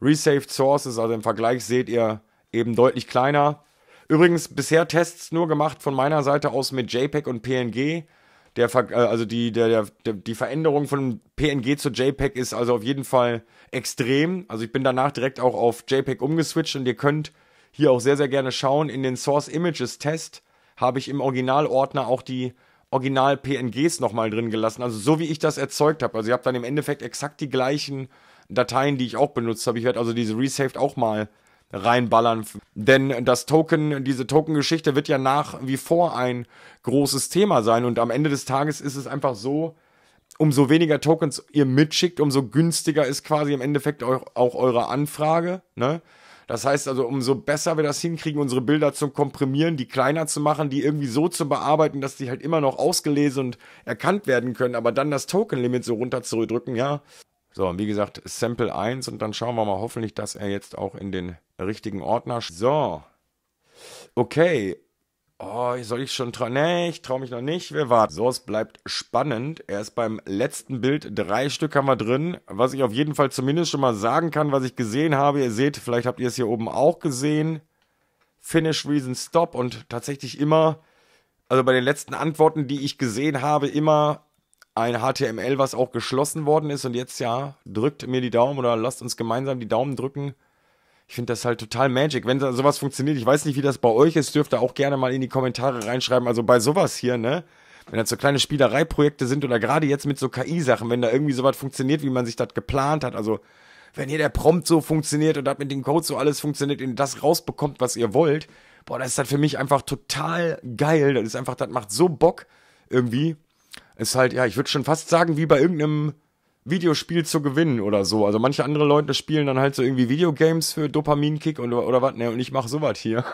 Resaved Sources. Also im Vergleich seht ihr eben deutlich kleiner. Übrigens bisher Tests nur gemacht von meiner Seite aus mit JPEG und PNG der, äh, also die, der, der, die Veränderung von PNG zu JPEG ist also auf jeden Fall extrem. Also ich bin danach direkt auch auf JPEG umgeswitcht und ihr könnt hier auch sehr, sehr gerne schauen. In den Source Images Test habe ich im Originalordner auch die Original PNGs nochmal drin gelassen. Also so wie ich das erzeugt habe. Also ihr habt dann im Endeffekt exakt die gleichen Dateien, die ich auch benutzt habe. Ich werde also diese Resaved auch mal reinballern. Denn das Token, diese Token-Geschichte wird ja nach wie vor ein großes Thema sein. Und am Ende des Tages ist es einfach so, umso weniger Tokens ihr mitschickt, umso günstiger ist quasi im Endeffekt auch, auch eure Anfrage. Ne? Das heißt also, umso besser wir das hinkriegen, unsere Bilder zu komprimieren, die kleiner zu machen, die irgendwie so zu bearbeiten, dass die halt immer noch ausgelesen und erkannt werden können, aber dann das Token-Limit so runter zurückdrücken, ja. So, wie gesagt, Sample 1 und dann schauen wir mal hoffentlich, dass er jetzt auch in den richtigen Ordner. So. Okay. Oh, soll ich schon trauen? Nee, ich traue mich noch nicht. Wir warten. So, es bleibt spannend. Er ist beim letzten Bild. Drei Stück haben wir drin. Was ich auf jeden Fall zumindest schon mal sagen kann, was ich gesehen habe. Ihr seht, vielleicht habt ihr es hier oben auch gesehen. Finish Reason Stop und tatsächlich immer, also bei den letzten Antworten, die ich gesehen habe, immer ein HTML, was auch geschlossen worden ist. Und jetzt ja, drückt mir die Daumen oder lasst uns gemeinsam die Daumen drücken. Ich finde das halt total magic, wenn sowas funktioniert. Ich weiß nicht, wie das bei euch ist, dürft ihr auch gerne mal in die Kommentare reinschreiben. Also bei sowas hier, ne? Wenn das so kleine Spielereiprojekte sind oder gerade jetzt mit so KI-Sachen, wenn da irgendwie sowas funktioniert, wie man sich das geplant hat, also wenn hier der Prompt so funktioniert und das mit dem Code so alles funktioniert und das rausbekommt, was ihr wollt, boah, das ist das halt für mich einfach total geil. Das ist einfach, das macht so Bock irgendwie. Ist halt, ja, ich würde schon fast sagen, wie bei irgendeinem Videospiel zu gewinnen oder so. Also manche andere Leute spielen dann halt so irgendwie Videogames für Dopaminkick und, oder was, ne, und ich mache sowas hier.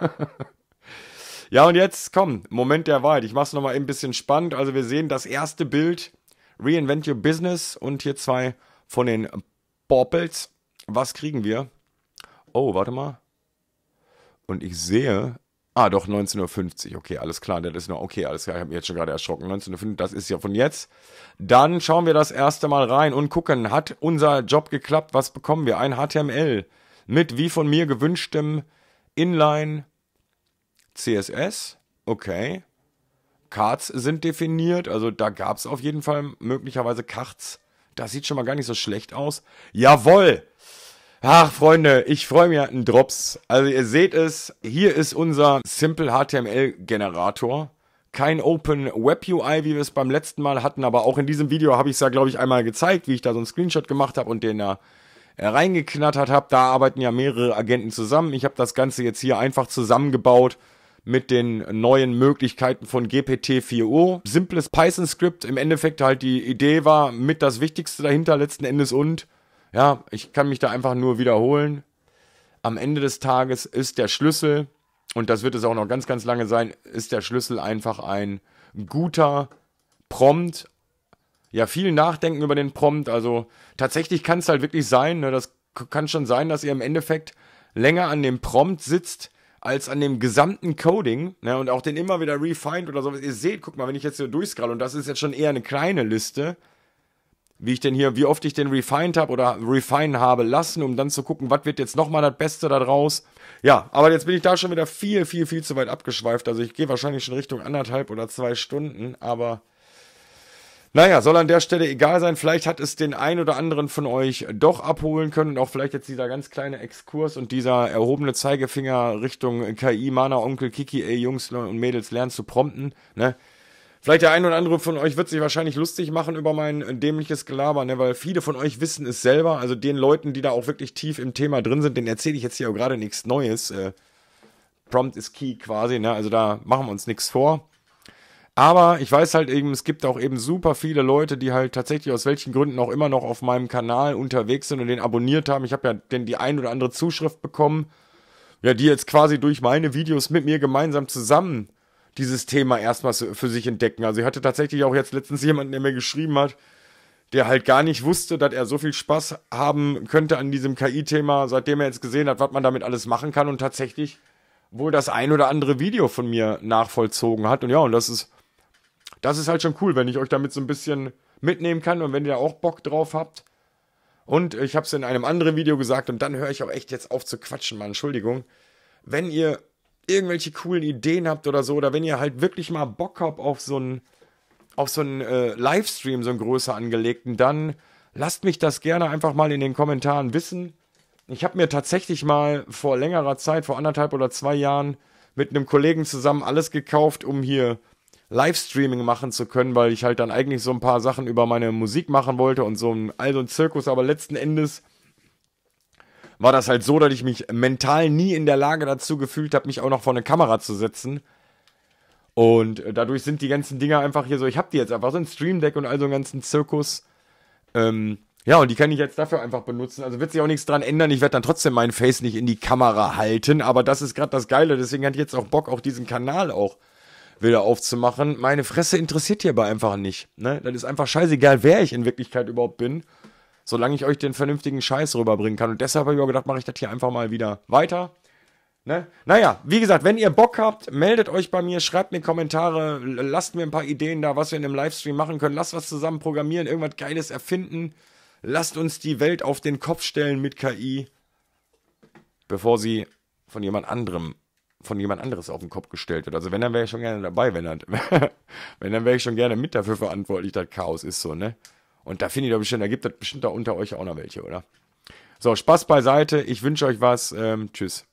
ja, und jetzt, komm, Moment der Wahrheit. Ich mache es nochmal ein bisschen spannend. Also wir sehen das erste Bild, Reinvent Your Business und hier zwei von den Porpels. Was kriegen wir? Oh, warte mal. Und ich sehe Ah, doch, 19.50 Uhr. Okay, alles klar. Das ist noch okay, alles klar. Ich habe mich jetzt schon gerade erschrocken. 19.05 Uhr, das ist ja von jetzt. Dann schauen wir das erste Mal rein und gucken, hat unser Job geklappt? Was bekommen wir? Ein HTML mit wie von mir gewünschtem Inline CSS. Okay. Cards sind definiert. Also da gab es auf jeden Fall möglicherweise Cards. Das sieht schon mal gar nicht so schlecht aus. Jawoll! Ach, Freunde, ich freue mich an Drops. Also ihr seht es, hier ist unser Simple HTML Generator. Kein Open Web UI, wie wir es beim letzten Mal hatten, aber auch in diesem Video habe ich es ja, glaube ich, einmal gezeigt, wie ich da so einen Screenshot gemacht habe und den da äh, reingeknattert habe. Da arbeiten ja mehrere Agenten zusammen. Ich habe das Ganze jetzt hier einfach zusammengebaut mit den neuen Möglichkeiten von GPT-4o. Simples python script im Endeffekt halt die Idee war mit das Wichtigste dahinter letzten Endes und ja, ich kann mich da einfach nur wiederholen. Am Ende des Tages ist der Schlüssel, und das wird es auch noch ganz, ganz lange sein, ist der Schlüssel einfach ein guter Prompt. Ja, viel Nachdenken über den Prompt. Also tatsächlich kann es halt wirklich sein, ne, das kann schon sein, dass ihr im Endeffekt länger an dem Prompt sitzt, als an dem gesamten Coding ne, und auch den immer wieder refined oder sowas. Ihr seht, guck mal, wenn ich jetzt hier durchscroll und das ist jetzt schon eher eine kleine Liste, wie ich denn hier, wie oft ich den refined habe oder refine habe lassen, um dann zu gucken, was wird jetzt nochmal das Beste daraus. Ja, aber jetzt bin ich da schon wieder viel, viel, viel zu weit abgeschweift. Also ich gehe wahrscheinlich schon Richtung anderthalb oder zwei Stunden, aber naja, soll an der Stelle egal sein. Vielleicht hat es den einen oder anderen von euch doch abholen können und auch vielleicht jetzt dieser ganz kleine Exkurs und dieser erhobene Zeigefinger Richtung KI, Mana, Onkel, Kiki, ey Jungs und Mädels lernen zu prompten, ne? Vielleicht der ein oder andere von euch wird sich wahrscheinlich lustig machen über mein äh, dämliches Gelaber, ne? weil viele von euch wissen es selber. Also den Leuten, die da auch wirklich tief im Thema drin sind, den erzähle ich jetzt hier auch gerade nichts Neues. Äh, Prompt ist Key quasi, ne? also da machen wir uns nichts vor. Aber ich weiß halt eben, es gibt auch eben super viele Leute, die halt tatsächlich aus welchen Gründen auch immer noch auf meinem Kanal unterwegs sind und den abonniert haben. Ich habe ja denn die ein oder andere Zuschrift bekommen, ja, die jetzt quasi durch meine Videos mit mir gemeinsam zusammen dieses Thema erstmal für sich entdecken. Also ich hatte tatsächlich auch jetzt letztens jemanden, der mir geschrieben hat, der halt gar nicht wusste, dass er so viel Spaß haben könnte an diesem KI-Thema, seitdem er jetzt gesehen hat, was man damit alles machen kann und tatsächlich wohl das ein oder andere Video von mir nachvollzogen hat. Und ja, und das ist, das ist halt schon cool, wenn ich euch damit so ein bisschen mitnehmen kann und wenn ihr auch Bock drauf habt. Und ich habe es in einem anderen Video gesagt und dann höre ich auch echt jetzt auf zu quatschen, Mann, Entschuldigung. Wenn ihr irgendwelche coolen Ideen habt oder so, oder wenn ihr halt wirklich mal Bock habt auf so einen auf so einen äh, Livestream, so einen größer angelegten, dann lasst mich das gerne einfach mal in den Kommentaren wissen. Ich habe mir tatsächlich mal vor längerer Zeit, vor anderthalb oder zwei Jahren, mit einem Kollegen zusammen alles gekauft, um hier Livestreaming machen zu können, weil ich halt dann eigentlich so ein paar Sachen über meine Musik machen wollte und so ein, all so ein Zirkus, aber letzten Endes war das halt so, dass ich mich mental nie in der Lage dazu gefühlt habe, mich auch noch vor eine Kamera zu setzen. Und äh, dadurch sind die ganzen Dinger einfach hier so, ich habe die jetzt einfach so ein Stream Deck und all so einen ganzen Zirkus. Ähm, ja, und die kann ich jetzt dafür einfach benutzen. Also wird sich auch nichts dran ändern. Ich werde dann trotzdem mein Face nicht in die Kamera halten. Aber das ist gerade das Geile. Deswegen hatte ich jetzt auch Bock, auch diesen Kanal auch wieder aufzumachen. Meine Fresse interessiert hierbei einfach nicht. Ne? Das ist einfach scheißegal, wer ich in Wirklichkeit überhaupt bin solange ich euch den vernünftigen Scheiß rüberbringen kann. Und deshalb habe ich auch gedacht, mache ich das hier einfach mal wieder weiter. Ne? Naja, wie gesagt, wenn ihr Bock habt, meldet euch bei mir, schreibt mir Kommentare, lasst mir ein paar Ideen da, was wir in dem Livestream machen können. Lasst was zusammen programmieren, irgendwas Geiles erfinden. Lasst uns die Welt auf den Kopf stellen mit KI, bevor sie von jemand anderem von jemand anderes auf den Kopf gestellt wird. Also wenn, dann wäre ich schon gerne dabei, wenn dann, wenn, dann wäre ich schon gerne mit dafür verantwortlich, dass Chaos ist so, ne? Und da finde ich doch bestimmt, da gibt es bestimmt da unter euch auch noch welche, oder? So, Spaß beiseite. Ich wünsche euch was. Ähm, tschüss.